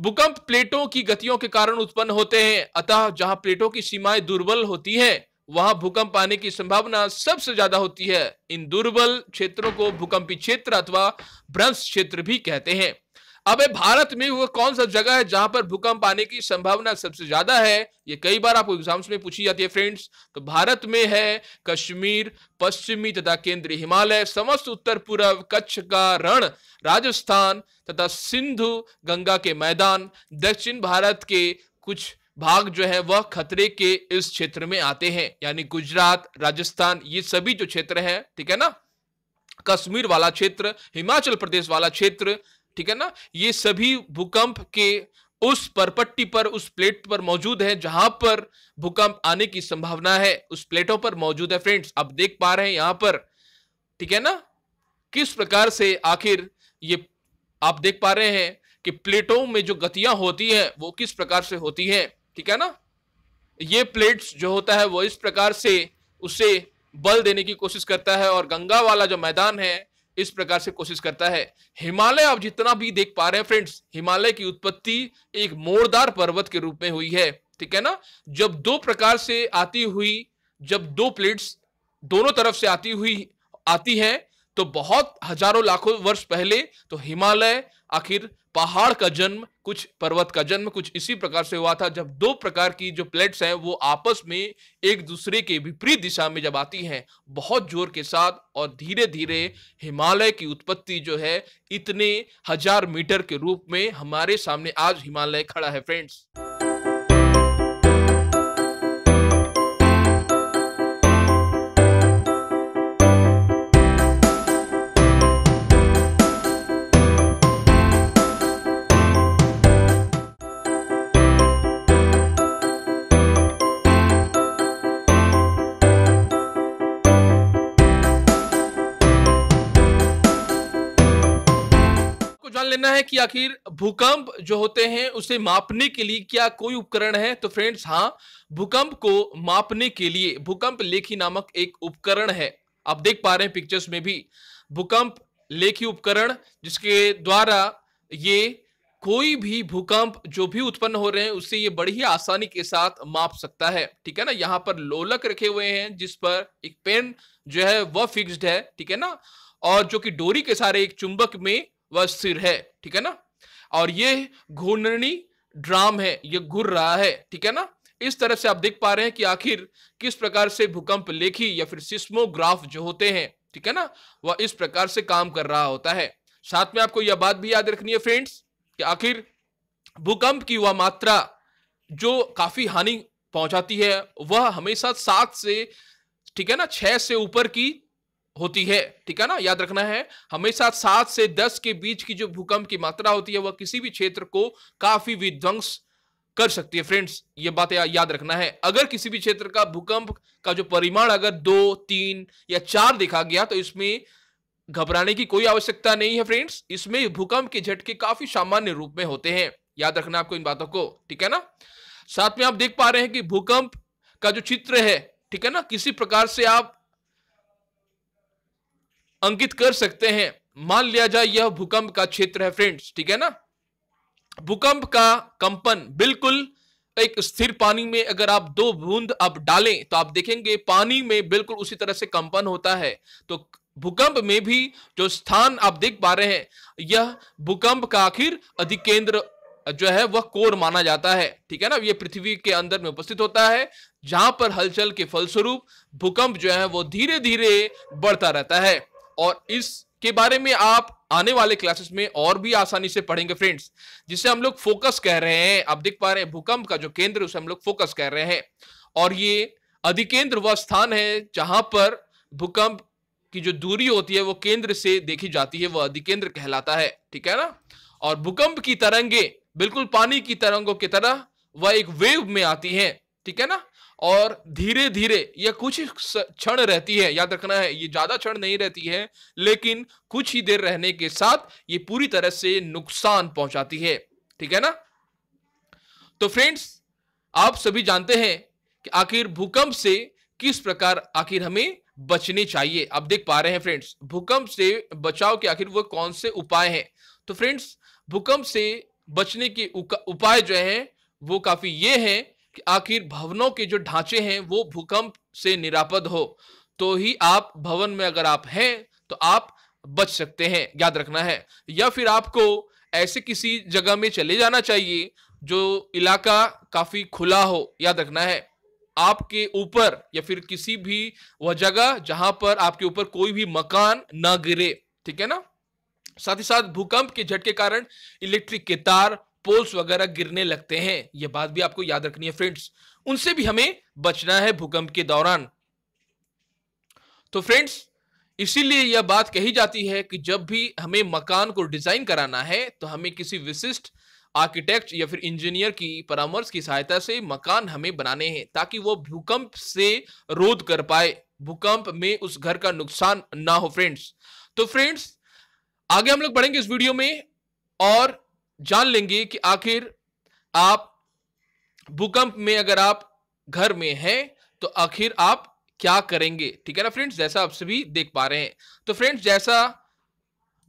भूकंप प्लेटों की गतियों के कारण उत्पन्न होते हैं अतः जहां प्लेटों की सीमाएं दुर्बल होती है वहां भूकंप आने की संभावना सबसे ज्यादा होती है इन दुर्बल क्षेत्रों को भूकंपी क्षेत्र अथवा भ्रंश क्षेत्र भी कहते हैं अबे भारत में वो कौन सा जगह है जहां पर भूकंप आने की संभावना सबसे ज्यादा है ये कई बार आपको एग्जाम्स में पूछी जाती है फ्रेंड्स तो भारत में है कश्मीर पश्चिमी तथा केंद्रीय हिमालय समस्त उत्तर पूर्व कच्छ का रण राजस्थान तथा सिंधु गंगा के मैदान दक्षिण भारत के कुछ भाग जो है वह खतरे के इस क्षेत्र में आते हैं यानी गुजरात राजस्थान ये सभी जो क्षेत्र है ठीक है ना कश्मीर वाला क्षेत्र हिमाचल प्रदेश वाला क्षेत्र ठीक है ना ये सभी भूकंप के उस परपट्टी पर उस प्लेट पर मौजूद है जहां पर भूकंप आने की संभावना है उस प्लेटों पर मौजूद है फ्रेंड्स आप देख पा रहे हैं यहां पर ठीक है ना किस प्रकार से आखिर ये आप देख पा रहे हैं कि प्लेटों में जो गतियां होती हैं वो किस प्रकार से होती हैं ठीक है ना ये प्लेट्स जो होता है वो इस प्रकार से उसे बल देने की कोशिश करता है और गंगा वाला जो मैदान है इस प्रकार से कोशिश करता है हिमालय आप जितना भी देख पा रहे हैं फ्रेंड्स हिमालय की उत्पत्ति एक मोड़दार पर्वत के रूप में हुई है ठीक है ना जब दो प्रकार से आती हुई जब दो प्लेट्स दोनों तरफ से आती हुई आती है तो बहुत हजारों लाखों वर्ष पहले तो हिमालय आखिर पहाड़ का जन्म कुछ पर्वत का जन्म कुछ इसी प्रकार से हुआ था जब दो प्रकार की जो प्लेट्स हैं वो आपस में एक दूसरे के विपरीत दिशा में जब आती हैं बहुत जोर के साथ और धीरे धीरे हिमालय की उत्पत्ति जो है इतने हजार मीटर के रूप में हमारे सामने आज हिमालय खड़ा है फ्रेंड्स लेना है कि आखिर भूकंप जो होते हैं उसे मापने के लिए क्या कोई उपकरण है तो फ्रेंड्स हाँ भूकंप को मापने के लिए भूकंप लेखी नामक एक उपकरण है आप देख पा रहे हैं पिक्चर्स में भी भूकंप लेखी उपकरण जिसके द्वारा ये कोई भी भूकंप जो भी उत्पन्न हो रहे हैं उससे ये बड़ी ही आसानी के साथ माप सकता है ठीक है ना यहाँ पर लोलक रखे हुए हैं जिस पर एक पेन जो है वह फिक्स्ड है ठीक है ना और जो कि डोरी के सारे एक चुंबक में वह स्थिर है ठीक है ना और ये घूर्णनी ड्राम है ये घूर रहा है ठीक है ना इस तरह से आप देख पा रहे हैं कि आखिर किस प्रकार से भूकंप लेखी या फिर सिस्मोग्राफ जो होते हैं ठीक है ना वह इस प्रकार से काम कर रहा होता है साथ में आपको यह बात भी याद रखनी है फ्रेंड्स कि आखिर भूकंप की वह मात्रा जो काफी हानि पहुंचाती है वह हमेशा सात से ठीक है ना छह से ऊपर की होती है ठीक है ना याद रखना है हमेशा सात से दस के बीच की जो भूकंप की मात्रा होती है वह किसी भी क्षेत्र को काफी विध्वंस कर सकती है फ्रेंड्स ये बात या, याद रखना है अगर किसी भी क्षेत्र का भूकंप का जो परिमाण अगर दो तीन या चार देखा गया तो इसमें घबराने की कोई आवश्यकता नहीं है फ्रेंड्स इसमें भूकंप के झटके काफी सामान्य रूप में होते हैं याद रखना आपको इन बातों को ठीक है ना साथ में आप देख पा रहे हैं कि भूकंप का जो चित्र है ठीक है ना किसी प्रकार से आप अंकित कर सकते हैं मान लिया जाए यह भूकंप का क्षेत्र है फ्रेंड्स ठीक है ना भूकंप का कंपन बिल्कुल एक स्थिर पानी में अगर आप दो बूंद आप डालें तो आप देखेंगे पानी में बिल्कुल उसी तरह से कंपन होता है तो भूकंप में भी जो स्थान आप देख पा रहे हैं यह भूकंप का आखिर अधिकेंद्र जो है वह कोर माना जाता है ठीक है ना यह पृथ्वी के अंदर में उपस्थित होता है जहां पर हलचल के फलस्वरूप भूकंप जो है वो धीरे धीरे बढ़ता रहता है और इसके बारे में आप आने वाले क्लासेस में और भी आसानी से पढ़ेंगे फ्रेंड्स जिसे हम लोग फोकस कह रहे हैं आप देख पा रहे हैं भूकंप का जो केंद्र उसे हम लोग फोकस कह रहे हैं और ये अधिकेंद्र वह स्थान है जहां पर भूकंप की जो दूरी होती है वो केंद्र से देखी जाती है वह अधिकेंद्र कहलाता है ठीक है ना और भूकंप की तरंगे बिल्कुल पानी की तरंगों की तरह वह एक वेव में आती है ठीक है ना और धीरे धीरे यह कुछ क्षण रहती है याद रखना है ये ज्यादा क्षण नहीं रहती है लेकिन कुछ ही देर रहने के साथ ये पूरी तरह से नुकसान पहुंचाती है ठीक है ना तो फ्रेंड्स आप सभी जानते हैं कि आखिर भूकंप से किस प्रकार आखिर हमें बचने चाहिए आप देख पा रहे हैं फ्रेंड्स भूकंप से बचाव के आखिर वो कौन से उपाय हैं तो फ्रेंड्स भूकंप से बचने के उपाय जो है वो काफी ये हैं आखिर भवनों के जो ढांचे हैं वो भूकंप से निरापद हो तो ही आप भवन में अगर आप हैं तो आप बच सकते हैं याद रखना है या फिर आपको ऐसे किसी जगह में चले जाना चाहिए जो इलाका काफी खुला हो याद रखना है आपके ऊपर या फिर किसी भी वह जगह जहां पर आपके ऊपर कोई भी मकान ना गिरे ठीक है ना साथ ही साथ भूकंप के झटके कारण इलेक्ट्रिक के तार पोल्स वगैरह गिरने लगते हैं यह बात भी आपको याद रखनी है फ्रेंड्स उनसे भी हमें बचना है भूकंप के दौरान तो फ्रेंड्स इसीलिए यह बात कही जाती है कि जब भी हमें मकान को डिजाइन कराना है तो हमें किसी विशिष्ट आर्किटेक्ट या फिर इंजीनियर की परामर्श की सहायता से मकान हमें बनाने हैं ताकि वो भूकंप से रोध कर पाए भूकंप में उस घर का नुकसान ना हो फ्रेंड्स तो फ्रेंड्स आगे हम लोग बढ़ेंगे इस वीडियो में और जान लेंगे कि आखिर आप भूकंप में अगर आप घर में हैं तो आखिर आप क्या करेंगे ठीक है ना फ्रेंड्स जैसा आप सभी देख पा रहे हैं तो फ्रेंड्स जैसा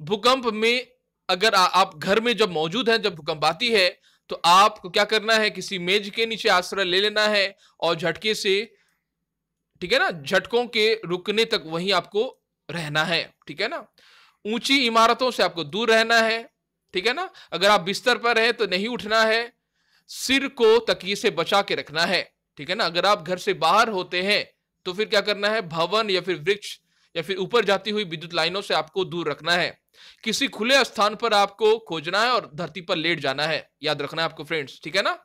भूकंप में अगर आ, आप घर में जब मौजूद हैं जब भूकंप आती है तो आपको क्या करना है किसी मेज के नीचे आश्रय ले लेना है और झटके से ठीक है ना झटकों के रुकने तक वहीं आपको रहना है ठीक है ना ऊंची इमारतों से आपको दूर रहना है ठीक है ना अगर आप बिस्तर पर हैं तो नहीं उठना है सिर को तकिए से बचा के रखना है ठीक है ना अगर आप घर से बाहर होते हैं तो फिर क्या करना है भवन या फिर वृक्ष या फिर ऊपर जाती हुई विद्युत लाइनों से आपको दूर रखना है किसी खुले स्थान पर आपको खोजना है और धरती पर लेट जाना है याद रखना है आपको फ्रेंड्स ठीक है ना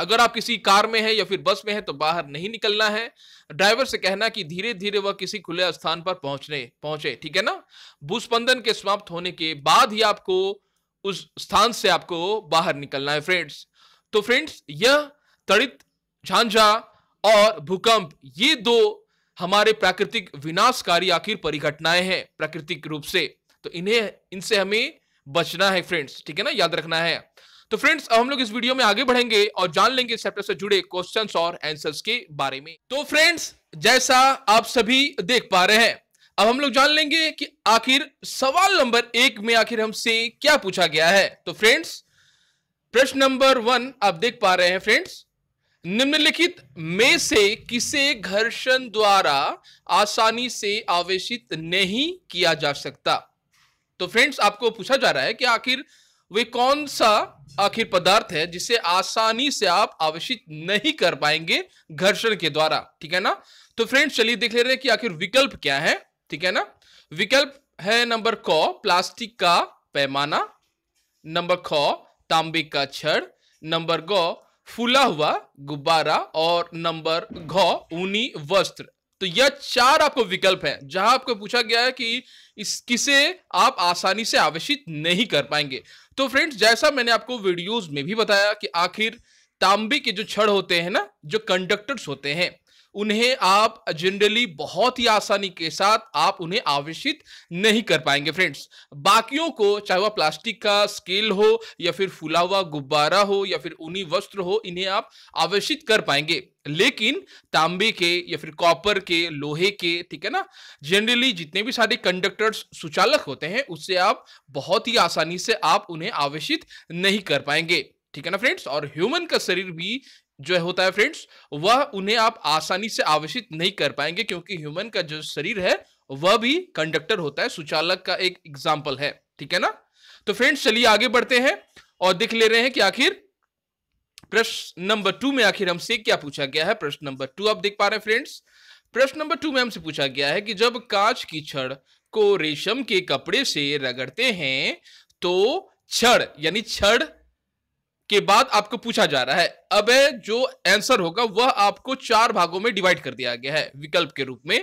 अगर आप किसी कार में हैं या फिर बस में हैं तो बाहर नहीं निकलना है ड्राइवर से कहना कि धीरे धीरे वह किसी खुले स्थान पर पहुंचने पहुंचे ठीक है ना भूस्पंदन के समाप्त होने के बाद ही आपको उस स्थान से आपको बाहर निकलना है फ्रेंड्स तो फ्रेंड्स यह तड़ित झांझा और भूकंप ये दो हमारे प्राकृतिक विनाशकारी आखिर परिघटनाएं हैं प्राकृतिक रूप से तो इन्हें इनसे हमें बचना है फ्रेंड्स ठीक है ना याद रखना है तो फ्रेंड्स अब हम लोग इस वीडियो में आगे बढ़ेंगे और जान लेंगे इस चैप्टर से जुड़े क्वेश्चन और आंसर्स के बारे में तो फ्रेंड्स जैसा आप सभी देख पा रहे हैं अब हम लोग जान लेंगे कि आखिर सवाल नंबर एक में आखिर हमसे क्या पूछा गया है तो फ्रेंड्स प्रश्न नंबर वन आप देख पा रहे हैं फ्रेंड्स निम्नलिखित में से किसे घर्षण द्वारा आसानी से आवेशित नहीं किया जा सकता तो फ्रेंड्स आपको पूछा जा रहा है कि आखिर वे कौन सा आखिर पदार्थ है जिसे आसानी से आप आवश्यक नहीं कर पाएंगे घर्षण के द्वारा ठीक है ना तो फ्रेंड्स चलिए देख ले रहे हैं कि आखिर विकल्प क्या है ठीक है ना विकल्प है नंबर क प्लास्टिक का पैमाना नंबर ख तांबे का छड़ नंबर ग फूला हुआ गुब्बारा और नंबर घ ऊनी वस्त्र तो यह चार आपको विकल्प है जहां आपको पूछा गया है कि इस किसे आप आसानी से आवश्यक नहीं कर पाएंगे तो फ्रेंड्स जैसा मैंने आपको वीडियोस में भी बताया कि आखिर तांबे के जो छड़ होते हैं ना जो कंडक्टर्स होते हैं उन्हें आप जनरली बहुत ही आसानी के साथ आप उन्हें आवेशित नहीं कर पाएंगे फ्रेंड्स बाकियों को चाहे वह प्लास्टिक का स्केल हो या फिर फुला हुआ गुब्बारा हो या फिर ऊनी वस्त्र हो इन्हें आप आवेशित कर पाएंगे लेकिन तांबे के या फिर कॉपर के लोहे के ठीक है ना जनरली जितने भी सारे कंडक्टर्स सुचालक होते हैं उससे आप बहुत ही आसानी से आप उन्हें आवेशित नहीं कर पाएंगे ठीक है ना फ्रेंड्स और ह्यूमन का शरीर भी जो होता है फ्रेंड्स वह उन्हें आप आसानी से आवेशित नहीं कर पाएंगे क्योंकि ह्यूमन का जो शरीर है वह भी कंडक्टर होता है सुचालक का एक एग्जाम्पल है ठीक है ना तो फ्रेंड्स चलिए आगे बढ़ते हैं और देख ले रहे हैं कि आखिर प्रश्न नंबर टू में आखिर हमसे क्या पूछा गया है प्रश्न नंबर टू आप देख पा रहे हैं फ्रेंड्स प्रश्न नंबर टू में हमसे पूछा गया है कि जब कांच की छड़ को रेशम के कपड़े से रगड़ते हैं तो छड़ यानी छड़ के बाद आपको पूछा जा रहा है अब जो आंसर होगा वह आपको चार भागों में डिवाइड कर दिया गया है विकल्प के रूप में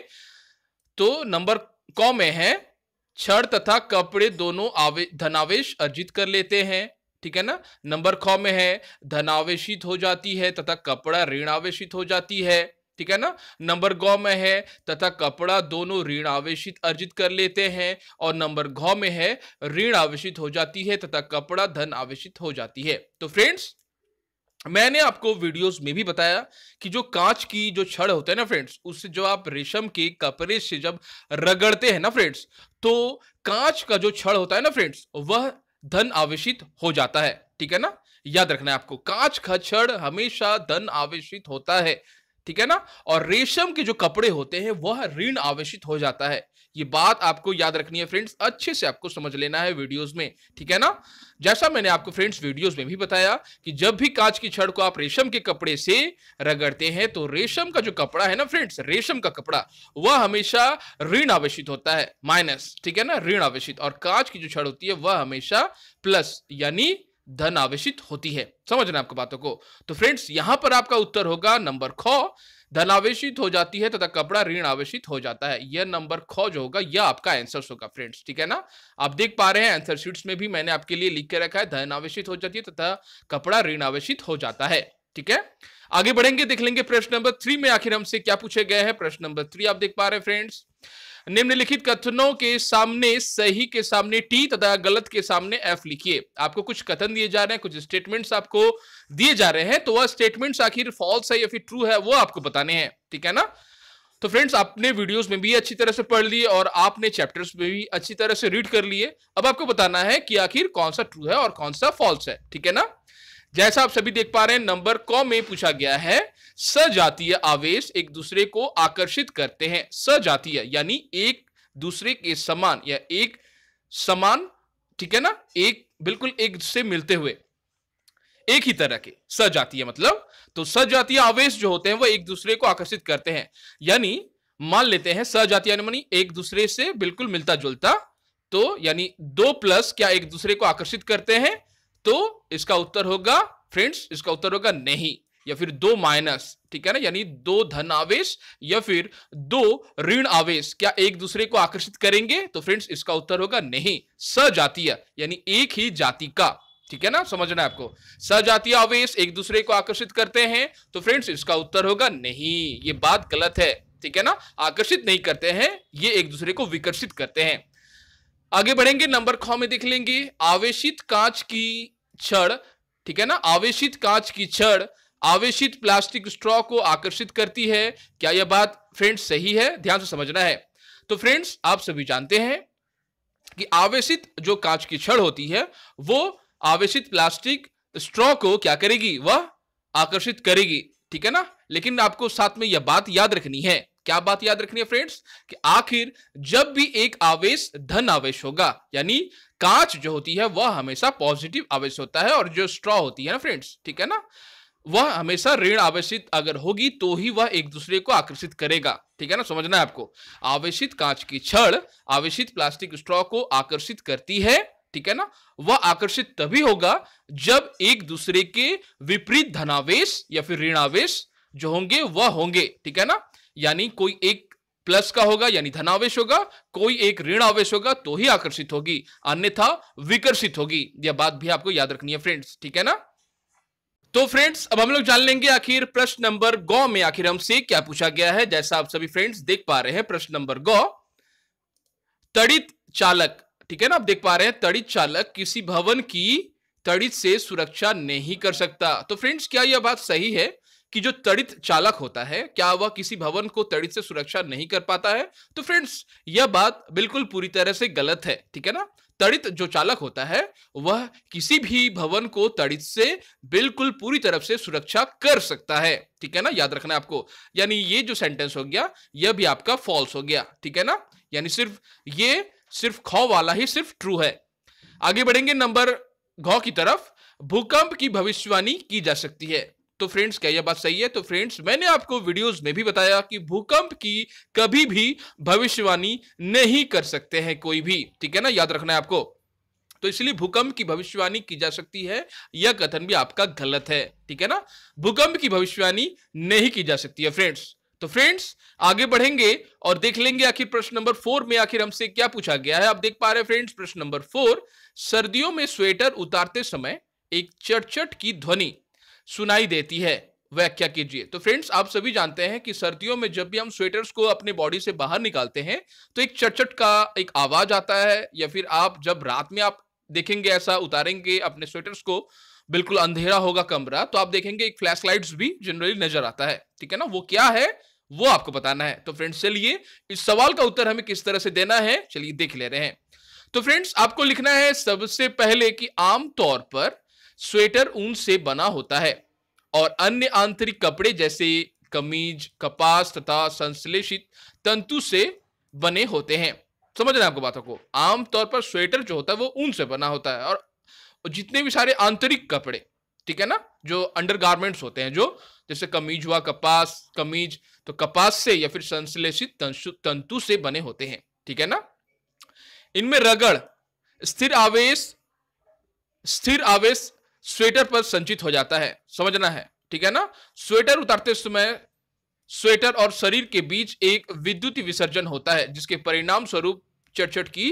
तो नंबर क में है छड़ तथा कपड़े दोनों धनावेश अर्जित कर लेते हैं ठीक है ना नंबर ख में है धनावेशित हो जाती है तथा कपड़ा ऋण आवेशित हो जाती है ठीक है ना नंबर गौ में है तथा कपड़ा दोनों ऋण आवेशित अर्जित कर लेते हैं और नंबर गौ में है ऋण आवेशित हो जाती है तथा कपड़ा धन आवेशित हो जाती है तो फ्रेंड्स मैंने आपको वीडियोस में भी बताया कि जो कांच की जो छड़ होते हैं ना फ्रेंड्स उससे जो आप रेशम के कपड़े से जब रगड़ते हैं ना फ्रेंड्स तो कांच का जो छड़ होता है ना फ्रेंड्स वह धन आवेशित हो जाता है ठीक है ना याद रखना है आपको कांच का छड़ हमेशा धन आवेशित होता है ठीक है ना और रेशम के जो कपड़े होते हैं वह ऋण आवेशित हो जाता है ये बात आपको याद रखनी है फ्रेंड्स अच्छे से आपको समझ लेना है वीडियोस में ठीक है ना जैसा मैंने आपको फ्रेंड्स वीडियोस में भी बताया कि जब भी कांच की छड़ को आप रेशम के कपड़े से रगड़ते हैं तो रेशम का जो कपड़ा है ना फ्रेंड्स रेशम का कपड़ा वह हमेशा ऋण आवेशित होता है माइनस ठीक है ना ऋण आवेशित और कांच की जो छड़ होती है वह हमेशा प्लस यानी धन आवेशित होती है समझना आपको बातों को तो फ्रेंड्स यहां पर आपका उत्तर होगा नंबर ख धन आवेशित हो जाती है तथा कपड़ा ऋण आवेशित हो जाता है यह नंबर ख जो होगा यह आपका आंसर होगा फ्रेंड्स ठीक है ना आप देख पा रहे हैं आंसर शीट्स में भी मैंने आपके लिए लिख के रखा है धन आवेशित हो जाती है तथा कपड़ा ऋण आवेशित हो जाता है ठीक है आगे बढ़ेंगे देख लेंगे प्रश्न नंबर थ्री में आखिर हमसे क्या पूछे गए हैं प्रश्न नंबर थ्री आप देख पा रहे हैं फ्रेंड्स निम्नलिखित कथनों के सामने सही के सामने टी तथा गलत के सामने एफ लिखिए आपको कुछ कथन दिए जा रहे हैं कुछ स्टेटमेंट्स आपको दिए जा रहे हैं तो वह स्टेटमेंट्स आखिर फॉल्स है या फिर ट्रू है वो आपको बताने हैं ठीक है ना तो फ्रेंड्स आपने वीडियोस में भी अच्छी तरह से पढ़ लिए और आपने चैप्टर्स में भी अच्छी तरह से रीड कर लिए अब आपको बताना है कि आखिर कौन सा ट्रू है और कौन सा फॉल्स है ठीक है ना जैसा आप सभी देख पा रहे हैं नंबर कौ में पूछा गया है सजातीय आवेश एक दूसरे को आकर्षित करते हैं सजातीय यानी एक दूसरे के समान या एक समान ठीक है ना एक बिल्कुल एक से मिलते हुए एक ही तरह के सजातीय मतलब तो सजातीय आवेश जो होते हैं वो एक दूसरे को आकर्षित करते हैं यानी मान लेते हैं सजातीय यानी एक दूसरे से बिल्कुल मिलता जुलता तो यानी दो प्लस क्या एक दूसरे को आकर्षित करते हैं तो इसका उत्तर होगा फ्रेंड्स इसका उत्तर होगा नहीं या फिर दो माइनस ठीक है ना यानी दो धन आवेश या फिर दो ऋण आवेश क्या एक दूसरे को आकर्षित करेंगे तो फ्रेंड्स इसका उत्तर होगा नहीं सजातीय यानी एक ही जाति का ठीक है ना समझना है आपको सजातीय आवेश एक दूसरे को आकर्षित करते हैं तो फ्रेंड्स इसका उत्तर होगा नहीं ये बात गलत है ठीक है ना आकर्षित नहीं करते हैं ये एक दूसरे को विकर्षित करते हैं आगे बढ़ेंगे नंबर ख में देख लेंगे आवेशित कांच की छड़ ठीक है ना आवेशित कांच की छड़ आवेशित प्लास्टिक स्ट्रॉ को आकर्षित करती है क्या यह बात फ्रेंड्स सही है ध्यान से समझना है तो फ्रेंड्स आप सभी जानते हैं कि आवेशित जो कांच की छड़ होती है वो आवेशित प्लास्टिक स्ट्रॉ को क्या करेगी वह आकर्षित करेगी ठीक है ना लेकिन आपको साथ में यह बात याद रखनी है क्या बात याद रखनी है फ्रेंड्स कि आखिर जब भी एक आवेश धन आवेश होगा यानी कांच जो होती है वह हमेशा पॉजिटिव आवेश होता है और जो स्ट्रॉ होती है ना फ्रेंड्स ठीक है ना वह हमेशा ऋण आवेशित अगर होगी तो ही वह एक दूसरे को आकर्षित करेगा ठीक है ना समझना है आपको आवेशित कांच की छड़ आवेशित प्लास्टिक स्ट्रॉ को आकर्षित करती है ठीक है ना वह आकर्षित तभी होगा जब एक दूसरे के विपरीत धनावेश या फिर ऋण आवेश जो होंगे वह होंगे ठीक है ना यानी कोई एक प्लस का होगा यानी धनावेश होगा कोई एक ऋण आवेश होगा तो ही आकर्षित होगी अन्यथा विकर्षित होगी यह बात भी आपको याद रखनी है फ्रेंड्स ठीक है ना तो फ्रेंड्स अब हम लोग जान लेंगे आखिर प्रश्न नंबर गौ में आखिर हमसे क्या पूछा गया है जैसा आप सभी फ्रेंड्स देख पा रहे हैं प्रश्न नंबर गौ तड़ित चालक ठीक है ना आप देख पा रहे हैं तड़ित चालक किसी भवन की तड़ित से सुरक्षा नहीं कर सकता तो फ्रेंड्स क्या यह बात सही है कि जो तड़ित चालक होता है क्या वह किसी भवन को तड़ित से सुरक्षा नहीं कर पाता है तो फ्रेंड्स यह बात बिल्कुल पूरी तरह से गलत है ठीक है ना तड़ित जो चालक होता है वह किसी भी भवन को तड़ित से बिल्कुल पूरी तरफ से सुरक्षा कर सकता है ठीक है ना याद रखना आपको यानी ये जो सेंटेंस हो गया यह भी आपका फॉल्स हो गया ठीक है ना यानी सिर्फ ये सिर्फ खौ वाला ही सिर्फ ट्रू है आगे बढ़ेंगे नंबर घ की तरफ भूकंप की भविष्यवाणी की जा सकती है तो फ्रेंड्स क्या यह बात सही है तो फ्रेंड्स मैंने आपको वीडियोस में भी बताया कि भूकंप की कभी भी भविष्यवाणी नहीं कर सकते हैं कोई भी ठीक है ना याद रखना है आपको तो इसलिए भूकंप की भविष्यवाणी की जा सकती है यह कथन भी आपका गलत है ठीक है ना भूकंप की भविष्यवाणी नहीं की जा सकती है फ्रेंड्स तो फ्रेंड्स आगे बढ़ेंगे और देख लेंगे आखिर प्रश्न नंबर फोर में आखिर हमसे क्या पूछा गया है आप देख पा रहे फ्रेंड्स प्रश्न नंबर फोर सर्दियों में स्वेटर उतारते समय एक चटचट की ध्वनि सुनाई देती है व्याख्या कीजिए तो फ्रेंड्स आप सभी जानते हैं कि सर्दियों में जब भी हम स्वेटर्स को अपने बॉडी से बाहर निकालते हैं तो एक चटचट का एक आवाज आता है या फिर आप जब रात में आप देखेंगे ऐसा उतारेंगे अपने स्वेटर्स को बिल्कुल अंधेरा होगा कमरा तो आप देखेंगे एक फ्लैश लाइट्स भी जनरली नजर आता है ठीक है ना वो क्या है वो आपको बताना है तो फ्रेंड्स चलिए इस सवाल का उत्तर हमें किस तरह से देना है चलिए देख ले रहे हैं तो फ्रेंड्स आपको लिखना है सबसे पहले कि आमतौर पर स्वेटर ऊन से बना होता है और अन्य आंतरिक कपड़े जैसे कमीज कपास तथा संश्लेषित तंतु से बने होते हैं समझ रहे हैं आपको बातों को आमतौर पर स्वेटर जो होता है वो ऊन से बना होता है और जितने भी सारे आंतरिक कपड़े ठीक है ना जो अंडर गार्मेंट्स होते हैं जो जैसे कमीज हुआ कपास कमीज तो कपास से या फिर संश्लेषित तंतु से बने होते हैं ठीक है ना इनमें रगड़ स्थिर आवेश स्थिर आवेश स्वेटर पर संचित हो जाता है समझना है ठीक है ना स्वेटर उतारते समय स्वेटर और शरीर के बीच एक विद्युत विसर्जन होता है जिसके परिणाम स्वरूप चटचट की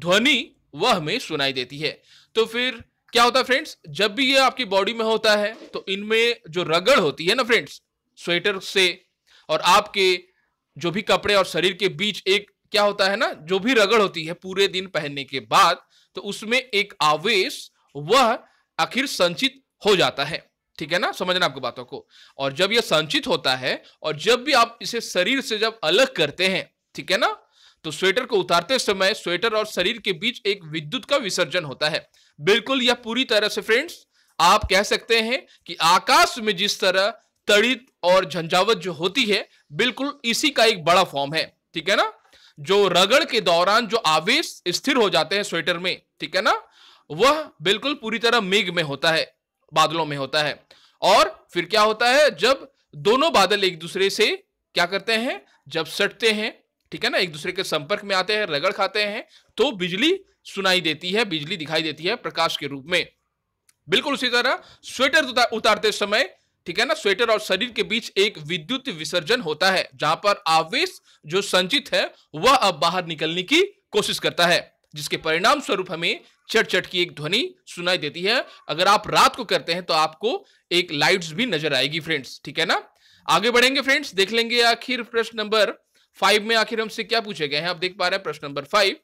ध्वनि वह हमें सुनाई देती है तो फिर क्या होता है फ्रेंड्स जब भी ये आपकी बॉडी में होता है तो इनमें जो रगड़ होती है ना फ्रेंड्स स्वेटर से और आपके जो भी कपड़े और शरीर के बीच एक क्या होता है ना जो भी रगड़ होती है पूरे दिन पहनने के बाद तो उसमें एक आवेश वह आखिर संचित हो जाता है ठीक है ना समझना आपको बातों को और जब यह संचित होता है और जब भी आप इसे शरीर से जब अलग करते हैं ठीक है ना तो स्वेटर को उतारते समय स्वेटर और शरीर के बीच एक विद्युत का विसर्जन होता है बिल्कुल यह पूरी तरह से फ्रेंड्स आप कह सकते हैं कि आकाश में जिस तरह तड़ित और झंझावत जो होती है बिल्कुल इसी का एक बड़ा फॉर्म है ठीक है ना जो रगड़ के दौरान जो आवेश स्थिर हो जाते हैं स्वेटर में ठीक है ना वह बिल्कुल पूरी तरह मेघ में होता है बादलों में होता है और फिर क्या होता है जब दोनों बादल एक दूसरे से क्या करते हैं जब सटते हैं ठीक है ना एक दूसरे के संपर्क में आते हैं रगड़ खाते हैं तो बिजली सुनाई देती है बिजली दिखाई देती है प्रकाश के रूप में बिल्कुल उसी तरह स्वेटर उतारते समय ठीक है ना स्वेटर और शरीर के बीच एक विद्युत विसर्जन होता है जहां पर आवेश जो संचित है वह अब बाहर निकलने की कोशिश करता है जिसके परिणाम स्वरूप हमें चट चट की एक ध्वनि सुनाई देती है अगर आप रात को करते हैं तो आपको एक लाइट्स भी नजर आएगी फ्रेंड्स ठीक है ना आगे बढ़ेंगे फ्रेंड्स देख लेंगे आखिर प्रश्न नंबर फाइव में आखिर हमसे क्या पूछे गए हैं आप देख पा रहे हैं प्रश्न नंबर फाइव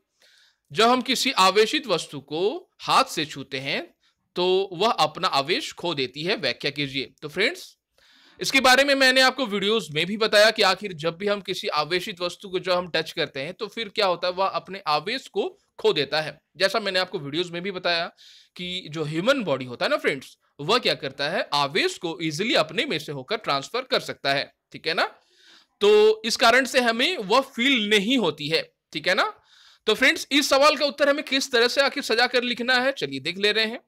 जब हम किसी आवेशित वस्तु को हाथ से छूते हैं तो वह अपना आवेश खो देती है व्याख्या कीजिए तो फ्रेंड्स इसके बारे में मैंने आपको वीडियोस में भी बताया कि आखिर जब भी हम किसी आवेशित वस्तु को जो हम टच करते हैं तो फिर क्या होता है वह अपने आवेश को खो देता है जैसा मैंने आपको वीडियोस में भी बताया कि जो ह्यूमन बॉडी होता है ना फ्रेंड्स वह क्या करता है आवेश को इजिली अपने में से होकर ट्रांसफर कर सकता है ठीक है ना तो इस कारण से हमें वह फील नहीं होती है ठीक है ना तो फ्रेंड्स इस सवाल का उत्तर हमें किस तरह से आखिर सजा कर लिखना है चलिए देख ले रहे हैं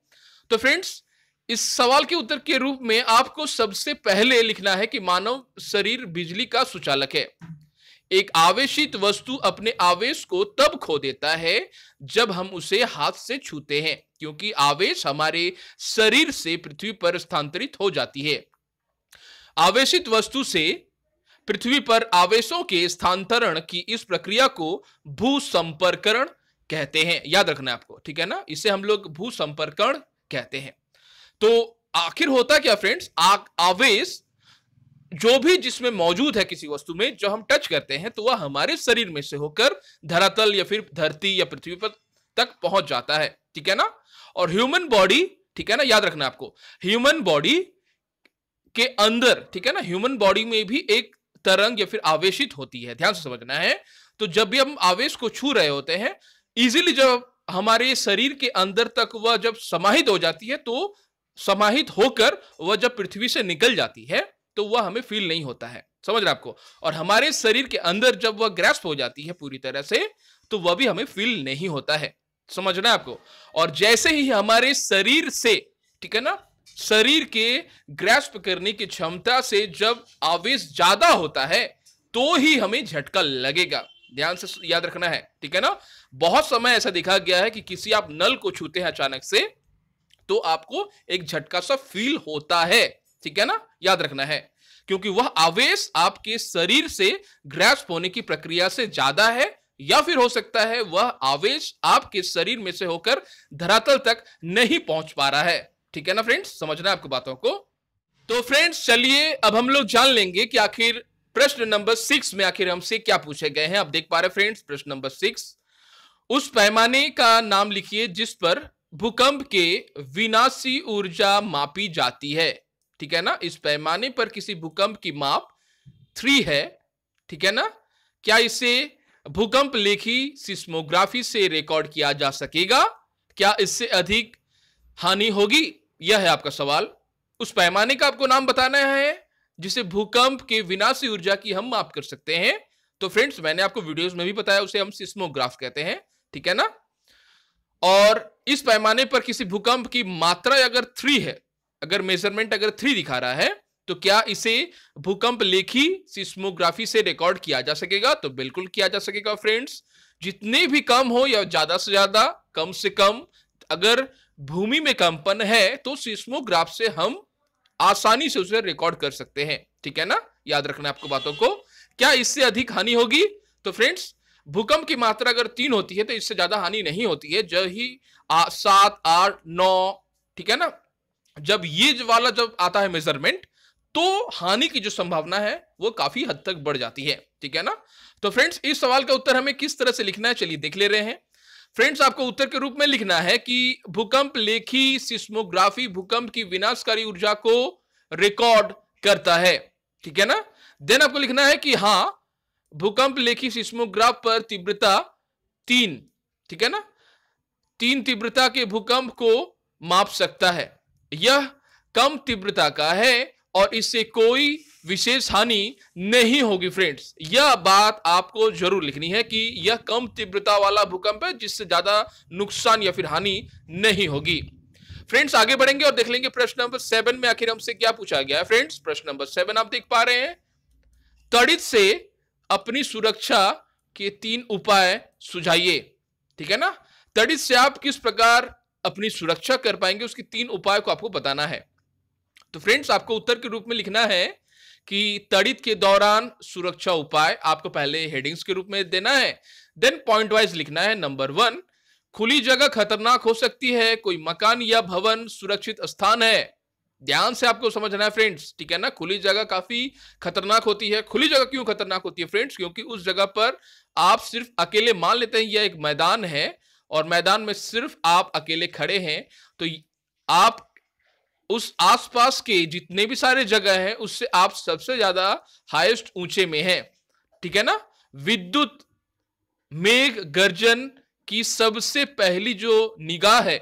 तो फ्रेंड्स इस सवाल के उत्तर के रूप में आपको सबसे पहले लिखना है कि मानव शरीर बिजली का सुचालक है एक आवेशित वस्तु अपने आवेश को तब खो देता है जब हम उसे हाथ से छूते हैं क्योंकि आवेश हमारे शरीर से पृथ्वी पर स्थानांतरित हो जाती है आवेशित वस्तु से पृथ्वी पर आवेशों के स्थानांतरण की इस प्रक्रिया को भू संपर्करण कहते हैं याद रखना है आपको ठीक है ना इसे हम लोग भूसंपर्करण कहते हैं तो आखिर होता क्या फ्रेंड्स आवेश जो भी जिसमें मौजूद है किसी वस्तु में जो हम टच करते हैं तो वह हमारे शरीर में से होकर धरातल या फिर धरती या पृथ्वी पर तक पहुंच जाता है ठीक है ना और ह्यूमन बॉडी ठीक है ना याद रखना आपको ह्यूमन बॉडी के अंदर ठीक है ना ह्यूमन बॉडी में भी एक तरंग या फिर आवेशित होती है ध्यान से समझना है तो जब भी हम आवेश को छू रहे होते हैं इजिली जब हमारे शरीर के अंदर तक वह जब समाहित हो जाती है तो समाहित होकर वह जब पृथ्वी से निकल जाती है तो वह हमें फील नहीं होता है समझ रहे आपको और हमारे शरीर के अंदर जब वह ग्रेस्प हो जाती है पूरी तरह से तो वह भी हमें फील नहीं होता है समझ रहे आपको और जैसे ही हमारे शरीर से ठीक है ना शरीर के ग्रेस्प करने की क्षमता से जब आवेश ज्यादा होता है तो ही हमें झटका लगेगा ध्यान से याद रखना है ठीक है ना बहुत समय ऐसा देखा गया है कि किसी आप नल को छूते हैं अचानक से तो आपको एक झटका सा फील होता है ठीक है ना याद रखना है क्योंकि वह आवेश आपके शरीर से ग्रैस होने की प्रक्रिया से ज्यादा है या फिर हो सकता है वह आवेश आपके शरीर में से होकर धरातल तक नहीं पहुंच पा रहा है ठीक है ना फ्रेंड्स समझना आपकी बातों को तो फ्रेंड्स चलिए अब हम लोग जान लेंगे कि आखिर प्रश्न नंबर सिक्स में आखिर हमसे क्या पूछे गए हैं आप देख पा रहे फ्रेंड्स प्रश्न नंबर सिक्स उस पैमाने का नाम लिखिए जिस पर भूकंप के विनाशी ऊर्जा मापी जाती है ठीक है ना इस पैमाने पर किसी भूकंप की माप थ्री है ठीक है ना क्या इसे भूकंप लेखी सिस्मोग्राफी से रिकॉर्ड किया जा सकेगा क्या इससे अधिक हानि होगी यह है आपका सवाल उस पैमाने का आपको नाम बताना है जिसे भूकंप के विनाशी ऊर्जा की हम माप कर सकते हैं तो फ्रेंड्स मैंने आपको वीडियोस में भी बताया उसे हम सिस्मोग्राफ कहते हैं ठीक है ना और इस पैमाने पर किसी भूकंप की मात्रा अगर थ्री है अगर मेजरमेंट अगर थ्री दिखा रहा है तो क्या इसे भूकंप लेखी सिस्मोग्राफी से रिकॉर्ड किया जा सकेगा तो बिल्कुल किया जा सकेगा फ्रेंड्स जितने भी कम हो या ज्यादा से ज्यादा कम से कम अगर भूमि में कंपन है तो सिस्मोग्राफ से हम आसानी से उसे रिकॉर्ड कर सकते हैं ठीक है ना याद रखना आपको बातों को क्या इससे अधिक हानि होगी तो फ्रेंड्स भूकंप की मात्रा अगर तीन होती है तो इससे ज्यादा हानि नहीं होती है जब ही सात आठ नौ ठीक है ना जब ये वाला जब आता है मेजरमेंट तो हानि की जो संभावना है वो काफी हद तक बढ़ जाती है ठीक है ना तो फ्रेंड्स इस सवाल का उत्तर हमें किस तरह से लिखना है चलिए देख ले रहे हैं फ्रेंड्स आपको उत्तर के रूप में लिखना है कि भूकंप लेखी सिस्मोग्राफी भूकंप की विनाशकारी ऊर्जा को रिकॉर्ड करता है ठीक है ना देन आपको लिखना है कि हाँ भूकंप लेखी सिस्मोग्राफ पर तीव्रता तीन ठीक है ना तीन तीव्रता के भूकंप को माप सकता है यह कम तीव्रता का है और इससे कोई विशेष हानि नहीं होगी फ्रेंड्स यह बात आपको जरूर लिखनी है कि यह कम तीव्रता वाला भूकंप है जिससे ज्यादा नुकसान या फिर हानि नहीं होगी फ्रेंड्स आगे बढ़ेंगे और देख लेंगे प्रश्न नंबर सेवन में आखिर हमसे क्या पूछा गया है फ्रेंड्स प्रश्न नंबर सेवन आप देख पा रहे हैं तड़ित से अपनी सुरक्षा के तीन उपाय सुझाइए ठीक है ना तड़ित से आप किस प्रकार अपनी सुरक्षा कर पाएंगे उसके तीन उपाय को आपको बताना है तो फ्रेंड्स आपको उत्तर के रूप में लिखना है कि तड़ित के दौरान सुरक्षा उपाय आपको पहले हेडिंग्स के रूप में देना है देन पॉइंट वाइज लिखना है नंबर वन खुली जगह खतरनाक हो सकती है कोई मकान या भवन सुरक्षित स्थान है ध्यान से आपको समझना है फ्रेंड्स ठीक है ना खुली जगह काफी खतरनाक होती है खुली जगह क्यों खतरनाक होती है फ्रेंड्स क्योंकि उस जगह पर आप सिर्फ अकेले मान लेते हैं यह एक मैदान है और मैदान में सिर्फ आप अकेले खड़े हैं तो आप उस आसपास के जितने भी सारे जगह हैं उससे आप सबसे ज्यादा हाईएस्ट ऊंचे में हैं ठीक है ना विद्युत मेघ गर्जन की सबसे पहली जो निगाह है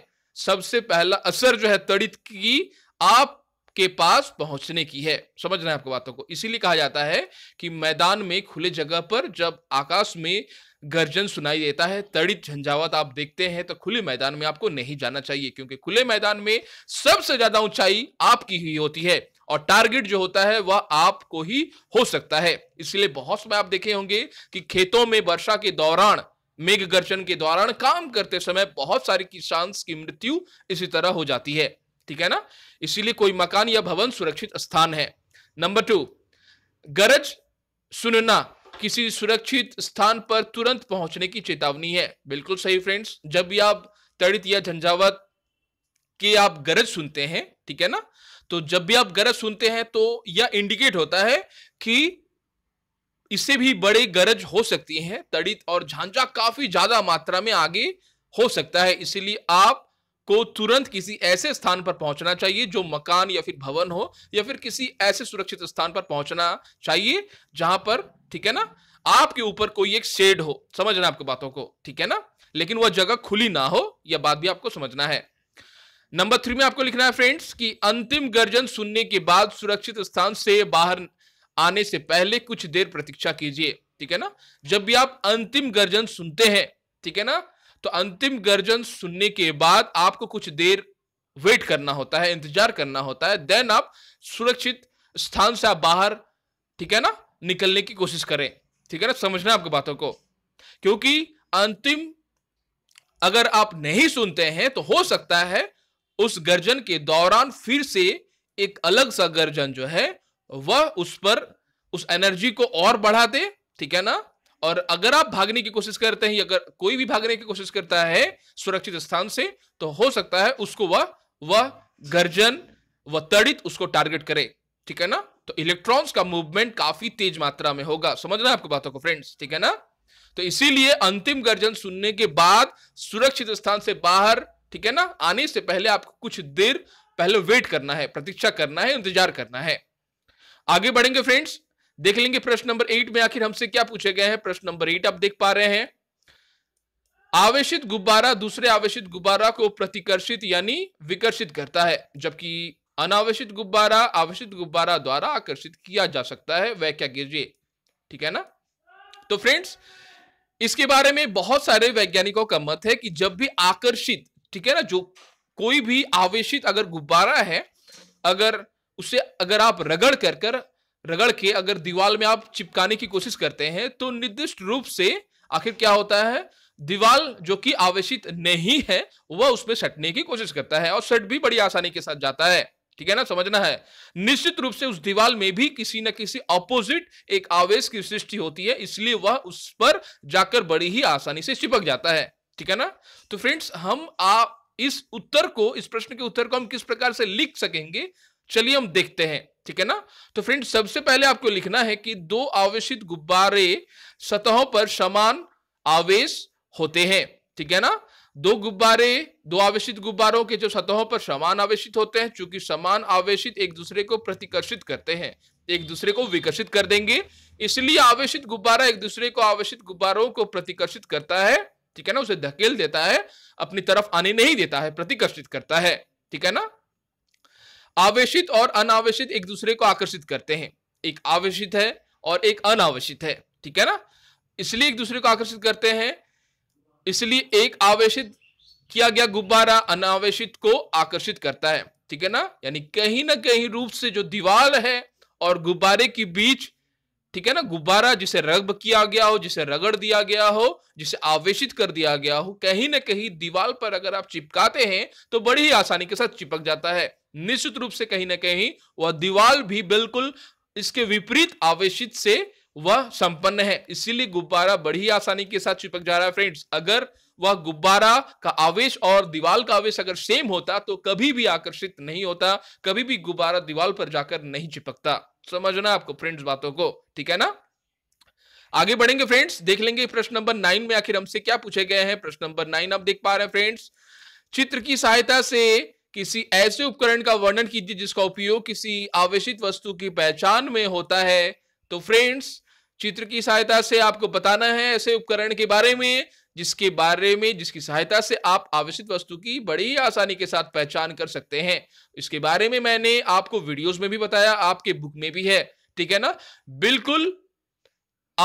सबसे पहला असर जो है तड़ित की आप के पास पहुंचने की है समझ रहे हैं आपको बातों को इसीलिए कहा जाता है कि मैदान में खुले जगह पर जब आकाश में गर्जन सुनाई देता है तड़ित झंझावत आप देखते हैं तो खुले मैदान में आपको नहीं जाना चाहिए क्योंकि खुले मैदान में सबसे ज्यादा ऊंचाई आपकी ही होती है और टारगेट जो होता है वह आपको ही हो सकता है इसलिए बहुत समय आप देखे होंगे कि खेतों में वर्षा के दौरान मेघ गर्जन के दौरान काम करते समय बहुत सारे किसान की मृत्यु इसी तरह हो जाती है ठीक है ना इसीलिए कोई मकान या भवन सुरक्षित स्थान है नंबर टू गरज सुनना किसी सुरक्षित स्थान पर तुरंत पहुंचने की चेतावनी है बिल्कुल सही फ्रेंड्स जब भी आप तड़ित या झंझावत के आप गरज सुनते हैं ठीक है ना तो जब भी आप गरज सुनते हैं तो यह इंडिकेट होता है कि इससे भी बड़े गरज हो सकती हैं तड़ित और झांझा काफी ज्यादा मात्रा में आगे हो सकता है इसीलिए आप को तुरंत किसी ऐसे स्थान पर पहुंचना चाहिए जो मकान या फिर भवन हो या फिर किसी ऐसे सुरक्षित स्थान पर पहुंचना चाहिए जहां पर ठीक है ना आपके ऊपर कोई एक शेड हो समझना आपको बातों को ठीक है ना लेकिन वह जगह खुली ना हो यह बात भी आपको समझना है नंबर थ्री में आपको लिखना है फ्रेंड्स कि अंतिम गर्जन सुनने के बाद सुरक्षित स्थान से बाहर आने से पहले कुछ देर प्रतीक्षा कीजिए ठीक है ना जब भी आप अंतिम गर्जन सुनते हैं ठीक है ना तो अंतिम गर्जन सुनने के बाद आपको कुछ देर वेट करना होता है इंतजार करना होता है देन आप सुरक्षित स्थान से आप बाहर ठीक है ना निकलने की कोशिश करें ठीक है ना समझना आपको बातों को क्योंकि अंतिम अगर आप नहीं सुनते हैं तो हो सकता है उस गर्जन के दौरान फिर से एक अलग सा गर्जन जो है वह उस पर उस एनर्जी को और बढ़ा दे ठीक है ना और अगर आप भागने की कोशिश करते हैं अगर कोई भी भागने की कोशिश करता है सुरक्षित स्थान से तो हो सकता है उसको वह वह गर्जन व तड़ित उसको टारगेट करे ठीक है ना तो इलेक्ट्रॉन्स का मूवमेंट काफी तेज मात्रा में होगा समझना आपको बातों को फ्रेंड्स ठीक है ना तो इसीलिए अंतिम गर्जन सुनने के बाद सुरक्षित स्थान से बाहर ठीक है ना आने से पहले आपको कुछ देर पहले वेट करना है प्रतीक्षा करना है इंतजार करना है आगे बढ़ेंगे फ्रेंड्स देख लेंगे प्रश्न नंबर एट में आखिर हमसे क्या पूछे गए हैं प्रश्न नंबर एट आप देख पा रहे हैं आवेशित गुब्बारा दूसरे आवेशित गुब्बारा को प्रतिकर्षित यानी विकर्षित करता है जबकि अनावेशित गुब्बारा आवेशित गुब्बारा द्वारा आकर्षित किया जा सकता है वह क्या गिर ठीक है ना तो फ्रेंड्स इसके बारे में बहुत सारे वैज्ञानिकों का मत है कि जब भी आकर्षित ठीक है ना जो कोई भी आवेशित अगर गुब्बारा है अगर उसे अगर आप रगड़ कर कर रगड़ के अगर दीवार में आप चिपकाने की कोशिश करते हैं तो निर्दिष्ट रूप से आखिर क्या होता है दीवाल जो कि आवेशित नहीं है वह उसमें सटने की कोशिश करता है और सट भी बड़ी आसानी के साथ जाता है ठीक है ना समझना है निश्चित रूप से उस दीवाल में भी किसी ना किसी अपोजिट एक आवेश की सृष्टि होती है इसलिए वह उस पर जाकर बड़ी ही आसानी से चिपक जाता है ठीक है ना तो फ्रेंड्स हम आप इस उत्तर को इस प्रश्न के उत्तर को हम किस प्रकार से लिख सकेंगे चलिए हम देखते हैं ठीक है ना तो फ्रेंड सबसे पहले आपको लिखना है कि दो आवेशित गुब्बारे सतहों पर समान आवेश होते हैं ठीक है ना दो गुब्बारे दो आवेशित गुब्बारों के जो सतहों पर समान आवेशित होते हैं चूंकि समान आवेशित एक दूसरे को प्रतिकर्षित करते हैं एक दूसरे को विकसित कर देंगे इसलिए आवेशित गुब्बारा एक दूसरे को आवेशित गुब्बारों को प्रतिकर्षित करता है ठीक है ना उसे धकेल देता है अपनी तरफ आने नहीं देता है प्रतिकर्षित करता है ठीक है ना आवेशित और अनावेशित एक दूसरे को आकर्षित करते हैं एक आवेशित है और एक अनावेशित है ठीक है ना इसलिए एक दूसरे को आकर्षित करते हैं इसलिए एक आवेशित किया गया गुब्बारा अनावेशित को आकर्षित करता है ठीक है ना यानी कहीं ना कहीं रूप से जो दीवार है और गुब्बारे के बीच ठीक है ना गुब्बारा जिसे रगब किया गया हो जिसे रगड़ दिया गया हो जिसे आवेशित कर दिया गया हो कहीं ना कहीं दीवार पर अगर आप चिपकाते हैं तो बड़ी ही आसानी के साथ चिपक जाता है निश्चित रूप से कहीं ना कहीं वह दीवाल भी बिल्कुल इसके विपरीत आवेश से वह संपन्न है इसीलिए गुब्बारा बड़ी आसानी के साथ चिपक जा रहा है फ्रेंड्स अगर वह गुब्बारा का आवेश और दीवाल का आवेश अगर सेम होता तो कभी भी आकर्षित नहीं होता कभी भी गुब्बारा दीवाल पर जाकर नहीं चिपकता समझना आपको फ्रेंड्स बातों को ठीक है ना आगे बढ़ेंगे फ्रेंड्स देख लेंगे प्रश्न नंबर नाइन में आखिर हमसे क्या पूछे गए हैं प्रश्न नंबर नाइन आप देख पा रहे हैं फ्रेंड्स चित्र की सहायता से किसी ऐसे उपकरण का वर्णन कीजिए जिसका उपयोग किसी आवेशित वस्तु की पहचान में होता है तो फ्रेंड्स चित्र की सहायता से आपको बताना है ऐसे उपकरण के बारे में जिसके बारे में जिसकी सहायता से आप आवश्यक वस्तु की बड़ी आसानी के साथ पहचान कर सकते हैं इसके बारे में मैंने आपको वीडियोस में भी बताया आपके बुक में भी है ठीक है ना बिल्कुल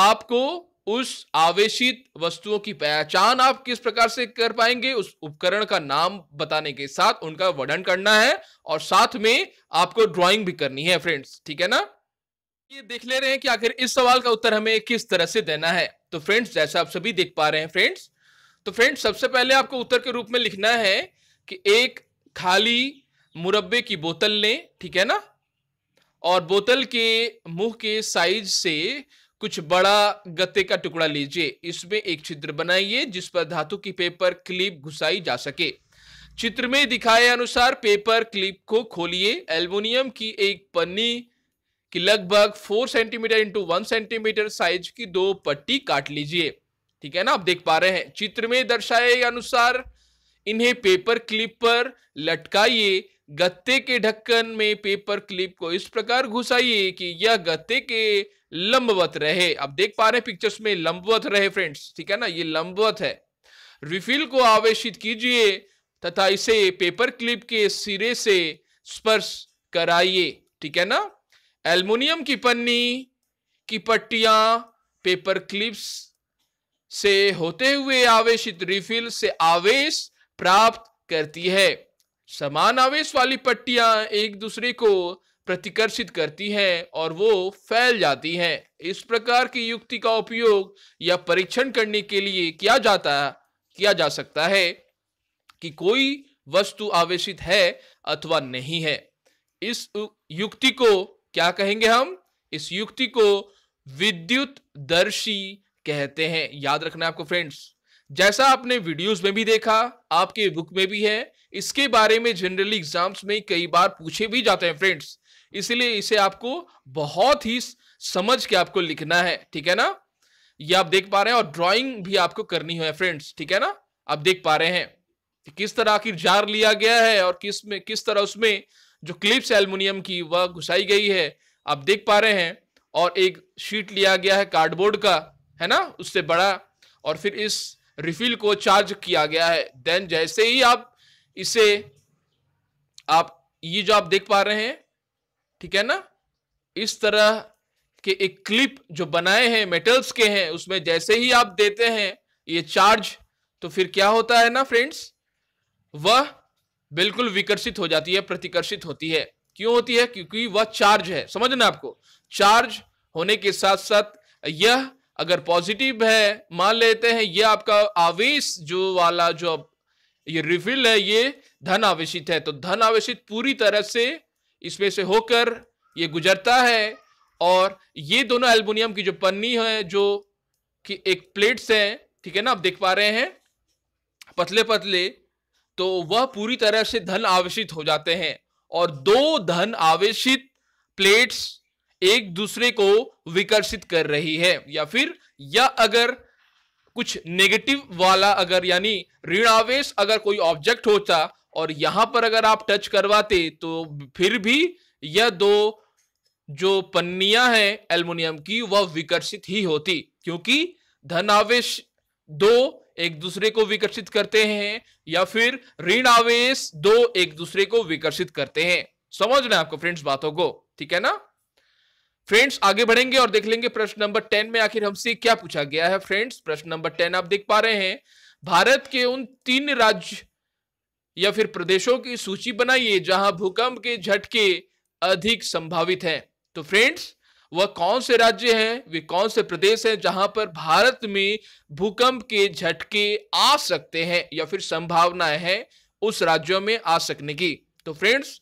आपको उस आवेशित वस्तुओं की पहचान आप किस प्रकार से कर पाएंगे उस उपकरण का नाम बताने के साथ उनका वर्णन करना है और साथ में आपको ड्राइंग भी करनी है फ्रेंड्स ठीक है ना ये देख ले रहे हैं कि आखिर इस सवाल का उत्तर हमें किस तरह से देना है तो फ्रेंड्स जैसा आप सभी देख पा रहे हैं फ्रेंड्स तो फ्रेंड्स सबसे पहले आपको उत्तर के रूप में लिखना है कि एक खाली मुरब्बे की बोतल लें ठीक है ना और बोतल के मुंह के साइज से कुछ बड़ा गत्ते का टुकड़ा लीजिए इसमें एक छिद्र बनाइए जिस पर धातु की पेपर क्लिप घुसाई जा सके चित्र में दिखाए अनुसार पेपर क्लिप को खोलिए एल्युमिनियम की एक पन्नी की लगभग four centimetre into one centimetre size की दो पट्टी काट लीजिए ठीक है ना आप देख पा रहे हैं चित्र में दर्शाए अनुसार इन्हें पेपर क्लिप पर लटकाइए गत्ते के ढक्कन में पेपर क्लिप को इस प्रकार घुसाइए कि यह गत्ते के लंबवत रहे अब देख पा रहे हैं पिक्चर्स में लंबवत रहे फ्रेंड्स ठीक है ना ये लंबवत है रिफिल को आवेशित कीजिए तथा इसे पेपर क्लिप के सिरे से स्पर्श कराइए ठीक है ना एल्युमिनियम की पन्नी की पट्टियां पेपर क्लिप्स से होते हुए आवेशित रिफिल से आवेश प्राप्त करती है समान आवेश वाली पट्टियां एक दूसरे को प्रतिकर्षित करती है और वो फैल जाती है इस प्रकार की युक्ति का उपयोग या परीक्षण करने के लिए किया जाता किया जा सकता है कि कोई वस्तु आवेशित है अथवा नहीं है इस युक्ति को क्या कहेंगे हम इस युक्ति को विद्युत दर्शी कहते हैं याद रखना आपको फ्रेंड्स जैसा आपने वीडियोस में भी देखा आपके बुक में भी है इसके बारे में जनरली एग्जाम्स में कई बार पूछे भी जाते हैं फ्रेंड्स इसलिए इसे आपको बहुत ही समझ के आपको लिखना है ठीक है ना ये आप देख पा रहे हैं और ड्राइंग भी आपको करनी है फ्रेंड्स ठीक है ना आप देख पा रहे हैं कि किस तरह आखिर जार लिया गया है और किस में किस तरह उसमें जो क्लिप्स एल्मोनियम की वह घुसाई गई है आप देख पा रहे हैं और एक शीट लिया गया है कार्डबोर्ड का है ना उससे बड़ा और फिर इस रिफिल को चार्ज किया गया है देन जैसे ही आप इसे आप ये जो आप देख पा रहे हैं ठीक है ना इस तरह के एक क्लिप जो बनाए हैं मेटल्स के हैं उसमें जैसे ही आप देते हैं ये चार्ज तो फिर क्या होता है ना फ्रेंड्स वह बिल्कुल विकर्षित हो जाती है प्रतिकर्षित होती है क्यों होती है क्योंकि वह चार्ज है समझना आपको चार्ज होने के साथ साथ यह अगर पॉजिटिव है मान लेते हैं यह आपका आवेश जो वाला जो ये रिफिल है ये धन आवेशित है तो धन आवेशित पूरी तरह से इसमें से होकर ये गुजरता है और ये दोनों एल्बुनियम की जो पन्नी है जो कि एक प्लेट्स हैं ठीक है ना आप देख पा रहे हैं पतले पतले तो वह पूरी तरह से धन आवेशित हो जाते हैं और दो धन आवेशित प्लेट्स एक दूसरे को विकर्षित कर रही है या फिर या अगर कुछ नेगेटिव वाला अगर यानी ऋण आवेश अगर कोई ऑब्जेक्ट होता और यहां पर अगर आप टच करवाते तो फिर भी यह दो जो पन्निया हैं एल्युमिनियम की वह विकर्षित ही होती क्योंकि धन आवेश दो एक दूसरे को विकर्षित करते हैं या फिर ऋण आवेश दो एक दूसरे को विकर्षित करते हैं समझ लें आपको फ्रेंड्स बातों को ठीक है ना फ्रेंड्स आगे बढ़ेंगे और देख लेंगे प्रश्न नंबर टेन में आखिर हमसे क्या पूछा गया है फ्रेंड्स प्रश्न नंबर टेन आप देख पा रहे हैं भारत के उन तीन राज्य या फिर प्रदेशों की सूची बनाइए जहां भूकंप के झटके अधिक संभावित हैं तो फ्रेंड्स वह कौन से राज्य हैं वे कौन से प्रदेश हैं जहां पर भारत में भूकंप के झटके आ सकते हैं या फिर संभावना है उस राज्यों में आ सकने की तो फ्रेंड्स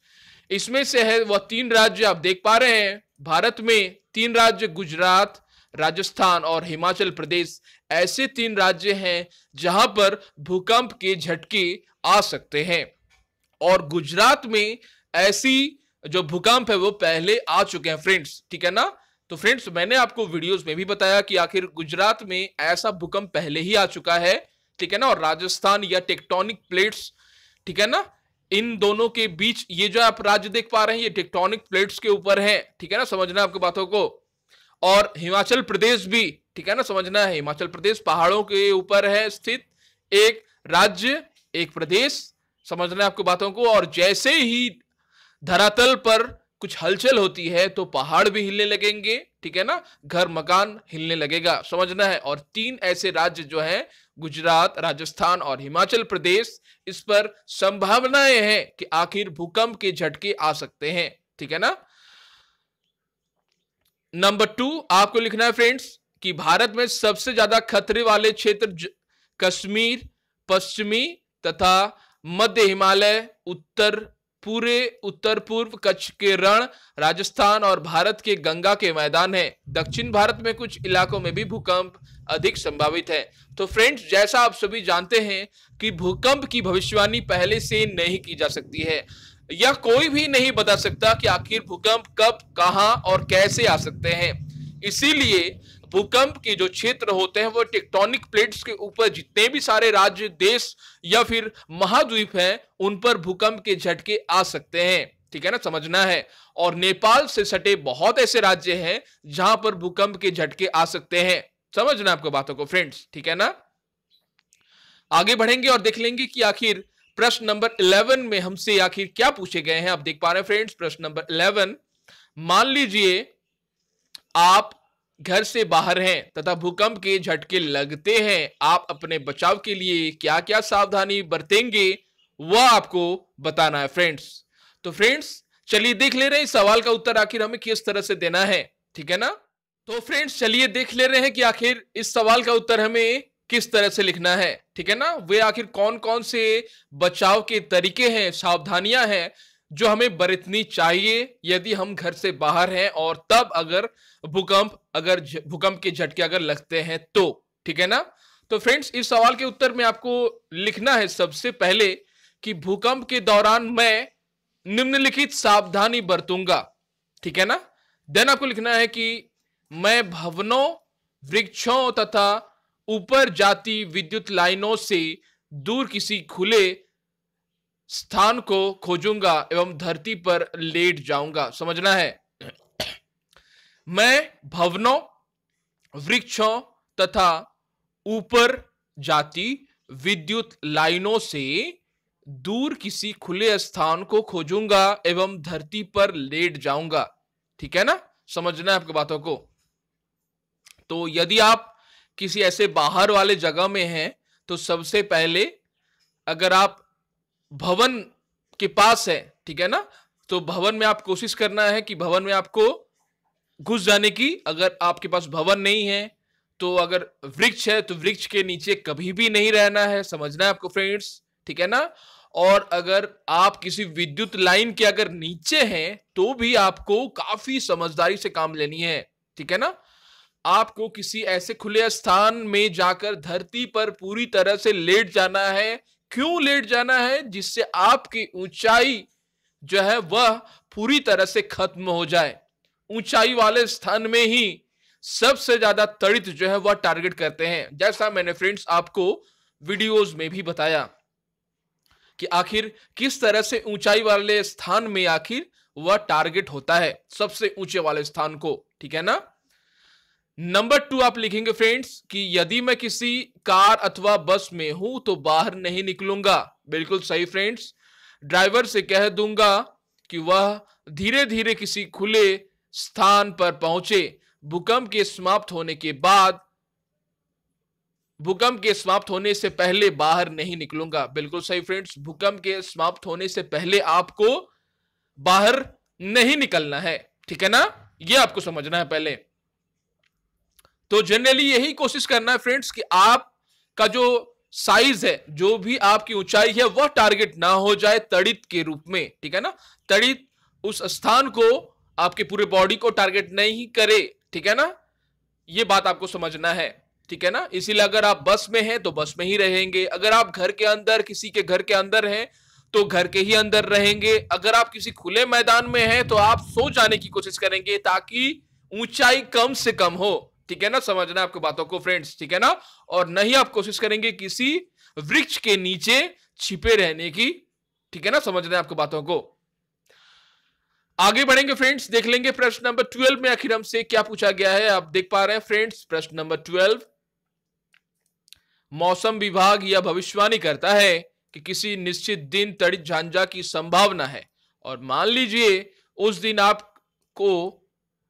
इसमें से है वह तीन राज्य आप देख पा रहे हैं भारत में तीन राज्य गुजरात राजस्थान और हिमाचल प्रदेश ऐसे तीन राज्य हैं जहां पर भूकंप के झटके आ सकते हैं और गुजरात में ऐसी जो भूकंप है वो पहले आ चुके हैं फ्रेंड्स ठीक है ना तो फ्रेंड्स मैंने आपको वीडियोस में भी बताया कि आखिर गुजरात में ऐसा भूकंप पहले ही आ चुका है ठीक है ना और राजस्थान या टेक्टोनिक प्लेट्स ठीक है ना इन दोनों के बीच ये जो आप राज्य देख पा रहे हैं ये टेक्टोनिक प्लेट्स के ऊपर है ठीक है ना समझना आपकी बातों को और हिमाचल प्रदेश भी ठीक है ना समझना है हिमाचल प्रदेश पहाड़ों के ऊपर है स्थित एक राज्य एक प्रदेश समझना आपको बातों को और जैसे ही धरातल पर कुछ हलचल होती है तो पहाड़ भी हिलने लगेंगे ठीक है ना घर मकान हिलने लगेगा समझना है और तीन ऐसे राज्य जो हैं गुजरात राजस्थान और हिमाचल प्रदेश इस पर संभावनाएं हैं कि आखिर भूकंप के झटके आ सकते हैं ठीक है ना नंबर टू आपको लिखना है फ्रेंड्स कि भारत में सबसे ज्यादा खतरे वाले क्षेत्र कश्मीर पश्चिमी तथा मध्य हिमालय उत्तर पूरे उत्तर पूर्व कच्छ के रण राजस्थान और भारत के गंगा के मैदान है दक्षिण भारत में कुछ इलाकों में भी भूकंप अधिक संभावित है तो फ्रेंड्स जैसा आप सभी जानते हैं कि भूकंप की भविष्यवाणी पहले से नहीं की जा सकती है यह कोई भी नहीं बता सकता कि आखिर भूकंप कब कहां और कैसे आ सकते हैं इसीलिए भूकंप के जो क्षेत्र होते हैं वो टेक्टोनिक प्लेट्स के ऊपर जितने भी सारे राज्य देश या फिर महाद्वीप हैं उन पर भूकंप के झटके आ सकते हैं ठीक है ना समझना है और नेपाल से सटे बहुत ऐसे राज्य हैं जहां पर भूकंप के झटके आ सकते हैं समझना आपको बातों को फ्रेंड्स ठीक है ना आगे बढ़ेंगे और देख लेंगे कि आखिर प्रश्न नंबर 11 में हमसे आखिर क्या पूछे गए हैं आप देख पा रहे हैं फ्रेंड्स प्रश्न नंबर 11 मान लीजिए आप घर से बाहर हैं तथा भूकंप के झटके लगते हैं आप अपने बचाव के लिए क्या क्या सावधानी बरतेंगे वह आपको बताना है फ्रेंड्स तो फ्रेंड्स चलिए देख ले रहे हैं सवाल का उत्तर आखिर हमें किस तरह से देना है ठीक है ना तो फ्रेंड्स चलिए देख ले रहे हैं कि आखिर इस सवाल का उत्तर हमें किस तरह से लिखना है ठीक है ना वे आखिर कौन कौन से बचाव के तरीके हैं सावधानियां हैं जो हमें बरतनी चाहिए यदि हम घर से बाहर हैं और तब अगर भूकंप अगर भूकंप के झटके अगर लगते हैं तो ठीक है ना तो फ्रेंड्स इस सवाल के उत्तर में आपको लिखना है सबसे पहले कि भूकंप के दौरान मैं निम्नलिखित सावधानी बरतूंगा ठीक है ना देन आपको लिखना है कि मैं भवनों वृक्षों तथा ऊपर जाती विद्युत लाइनों से दूर किसी खुले स्थान को खोजूंगा एवं धरती पर लेट जाऊंगा समझना है मैं भवनों वृक्षों तथा ऊपर जाती विद्युत लाइनों से दूर किसी खुले स्थान को खोजूंगा एवं धरती पर लेट जाऊंगा ठीक है ना समझना है आपकी बातों को तो यदि आप किसी ऐसे बाहर वाले जगह में हैं तो सबसे पहले अगर आप भवन के पास है ठीक है ना तो भवन में आप कोशिश करना है कि भवन में आपको घुस जाने की अगर आपके पास भवन नहीं है तो अगर वृक्ष है तो वृक्ष के नीचे कभी भी नहीं रहना है समझना है आपको फ्रेंड्स ठीक है ना और अगर आप किसी विद्युत लाइन के अगर नीचे हैं तो भी आपको काफी समझदारी से काम लेनी है ठीक है ना आपको किसी ऐसे खुले स्थान में जाकर धरती पर पूरी तरह से लेट जाना है क्यों लेट जाना है जिससे आपकी ऊंचाई जो है वह पूरी तरह से खत्म हो जाए ऊंचाई वाले स्थान में ही सबसे ज्यादा तड़ित जो है वह टारगेट करते हैं जैसा मैंने फ्रेंड्स आपको वीडियोस में भी बताया कि आखिर किस तरह से ऊंचाई वाले स्थान में आखिर वह टारगेट होता है सबसे ऊंचे वाले स्थान को ठीक है ना नंबर टू आप लिखेंगे फ्रेंड्स कि यदि मैं किसी कार अथवा बस में हूं तो बाहर नहीं निकलूंगा बिल्कुल सही फ्रेंड्स ड्राइवर से कह दूंगा कि वह धीरे धीरे किसी खुले स्थान पर पहुंचे भूकंप के समाप्त होने के बाद भूकंप के समाप्त होने से पहले बाहर नहीं निकलूंगा बिल्कुल सही फ्रेंड्स भूकंप के समाप्त होने से पहले आपको बाहर नहीं निकलना है ठीक है ना यह आपको समझना है पहले तो जनरली यही कोशिश करना है फ्रेंड्स कि आप का जो साइज है जो भी आपकी ऊंचाई है वह टारगेट ना हो जाए तड़ित के रूप में ठीक है ना तड़ित उस स्थान को आपके पूरे बॉडी को टारगेट नहीं करे ठीक है ना ये बात आपको समझना है ठीक है ना इसीलिए अगर आप बस में हैं तो बस में ही रहेंगे अगर आप घर के अंदर किसी के घर के अंदर हैं तो घर के ही अंदर रहेंगे अगर आप किसी खुले मैदान में हैं तो आप सो जाने की कोशिश करेंगे ताकि ऊंचाई कम से कम हो ठीक है ना समझना आपको बातों को फ्रेंड्स ठीक है ना और नहीं आप कोशिश करेंगे किसी वृक्ष के नीचे छिपे रहने की ठीक है ना समझना आपको बातों को आगे बढ़ेंगे फ्रेंड्स देख लेंगे प्रश्न नंबर ट्वेल्व में आखिर हमसे क्या पूछा गया है आप देख पा रहे हैं फ्रेंड्स प्रश्न नंबर ट्वेल्व मौसम विभाग यह भविष्यवाणी करता है कि किसी निश्चित दिन तड़ित झांझा की संभावना है और मान लीजिए उस दिन आपको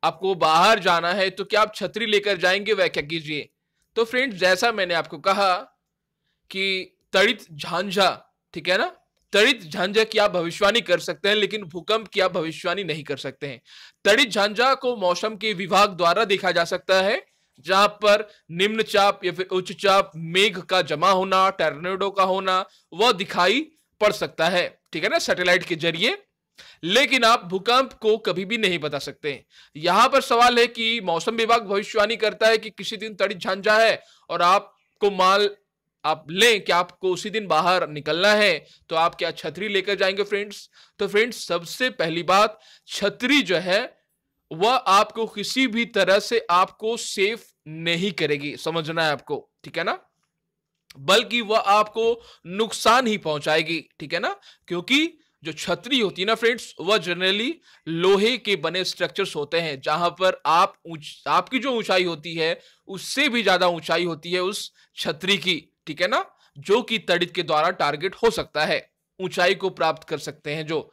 आपको बाहर जाना है तो क्या आप छतरी लेकर जाएंगे व्याख्या कीजिए तो फ्रेंड्स जैसा मैंने आपको कहा कि तड़ित झांझा ठीक है ना तड़ित झांझा की आप भविष्यवाणी कर सकते हैं लेकिन भूकंप की आप भविष्यवाणी नहीं कर सकते हैं तड़ित झांझा को मौसम के विभाग द्वारा देखा जा सकता है जहां पर निम्न चाप या फिर उच्च चाप मेघ का जमा होना टर्नेडो का होना वह दिखाई पड़ सकता है ठीक है ना सैटेलाइट के जरिए लेकिन आप भूकंप को कभी भी नहीं बता सकते यहां पर सवाल है कि मौसम विभाग भविष्यवाणी करता है कि किसी दिन तड़ी झांझा है और आपको माल आप लें कि आपको उसी दिन बाहर निकलना है तो आप क्या छतरी लेकर जाएंगे फ्रेंड्स तो फ्रेंड्स सबसे पहली बात छतरी जो है वह आपको किसी भी तरह से आपको सेफ नहीं करेगी समझना है आपको ठीक है ना बल्कि वह आपको नुकसान ही पहुंचाएगी ठीक है ना क्योंकि जो छतरी होती है ना फ्रेंड्स वह जनरली लोहे के बने स्ट्रक्चर्स होते हैं जहां पर आप ऊंच आपकी जो ऊंचाई होती है उससे भी ज्यादा ऊंचाई होती है उस छतरी की ठीक है ना जो कि तड़ित के द्वारा टारगेट हो सकता है ऊंचाई को प्राप्त कर सकते हैं जो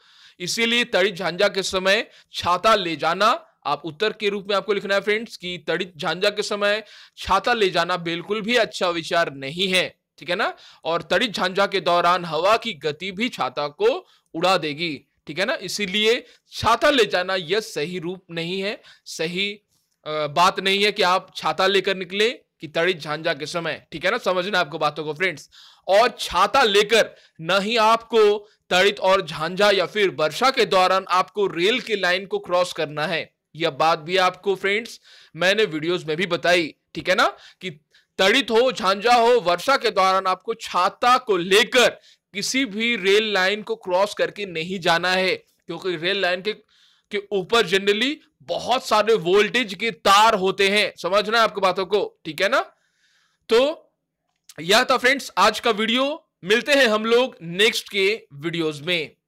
इसीलिए तड़ित झांझा के समय छाता ले जाना आप उत्तर के रूप में आपको लिखना है फ्रेंड्स कि तड़ित झांझा के समय छाता ले जाना बिल्कुल भी अच्छा विचार नहीं है ठीक है ना और तड़ित झांझा के दौरान हवा की गति भी छाता को उड़ा देगी ठीक है ना इसीलिए छाता ले जाना यह सही रूप नहीं है सही बात नहीं है कि आप छाता लेकर निकले कि तड़ित झांझा के समय ठीक है ना समझना आपको बातों को फ्रेंड्स और छाता लेकर न ही आपको तड़ित और झांझा या फिर वर्षा के दौरान आपको रेल की लाइन को क्रॉस करना है यह बात भी आपको फ्रेंड्स मैंने वीडियोस में भी बताई ठीक है ना कि तड़ित हो झांझा हो वर्षा के दौरान आपको छाता को लेकर किसी भी रेल लाइन को क्रॉस करके नहीं जाना है क्योंकि रेल लाइन के के ऊपर जनरली बहुत सारे वोल्टेज के तार होते हैं समझना है आपको बातों को ठीक है ना तो यह था फ्रेंड्स आज का वीडियो मिलते हैं हम लोग नेक्स्ट के वीडियोस में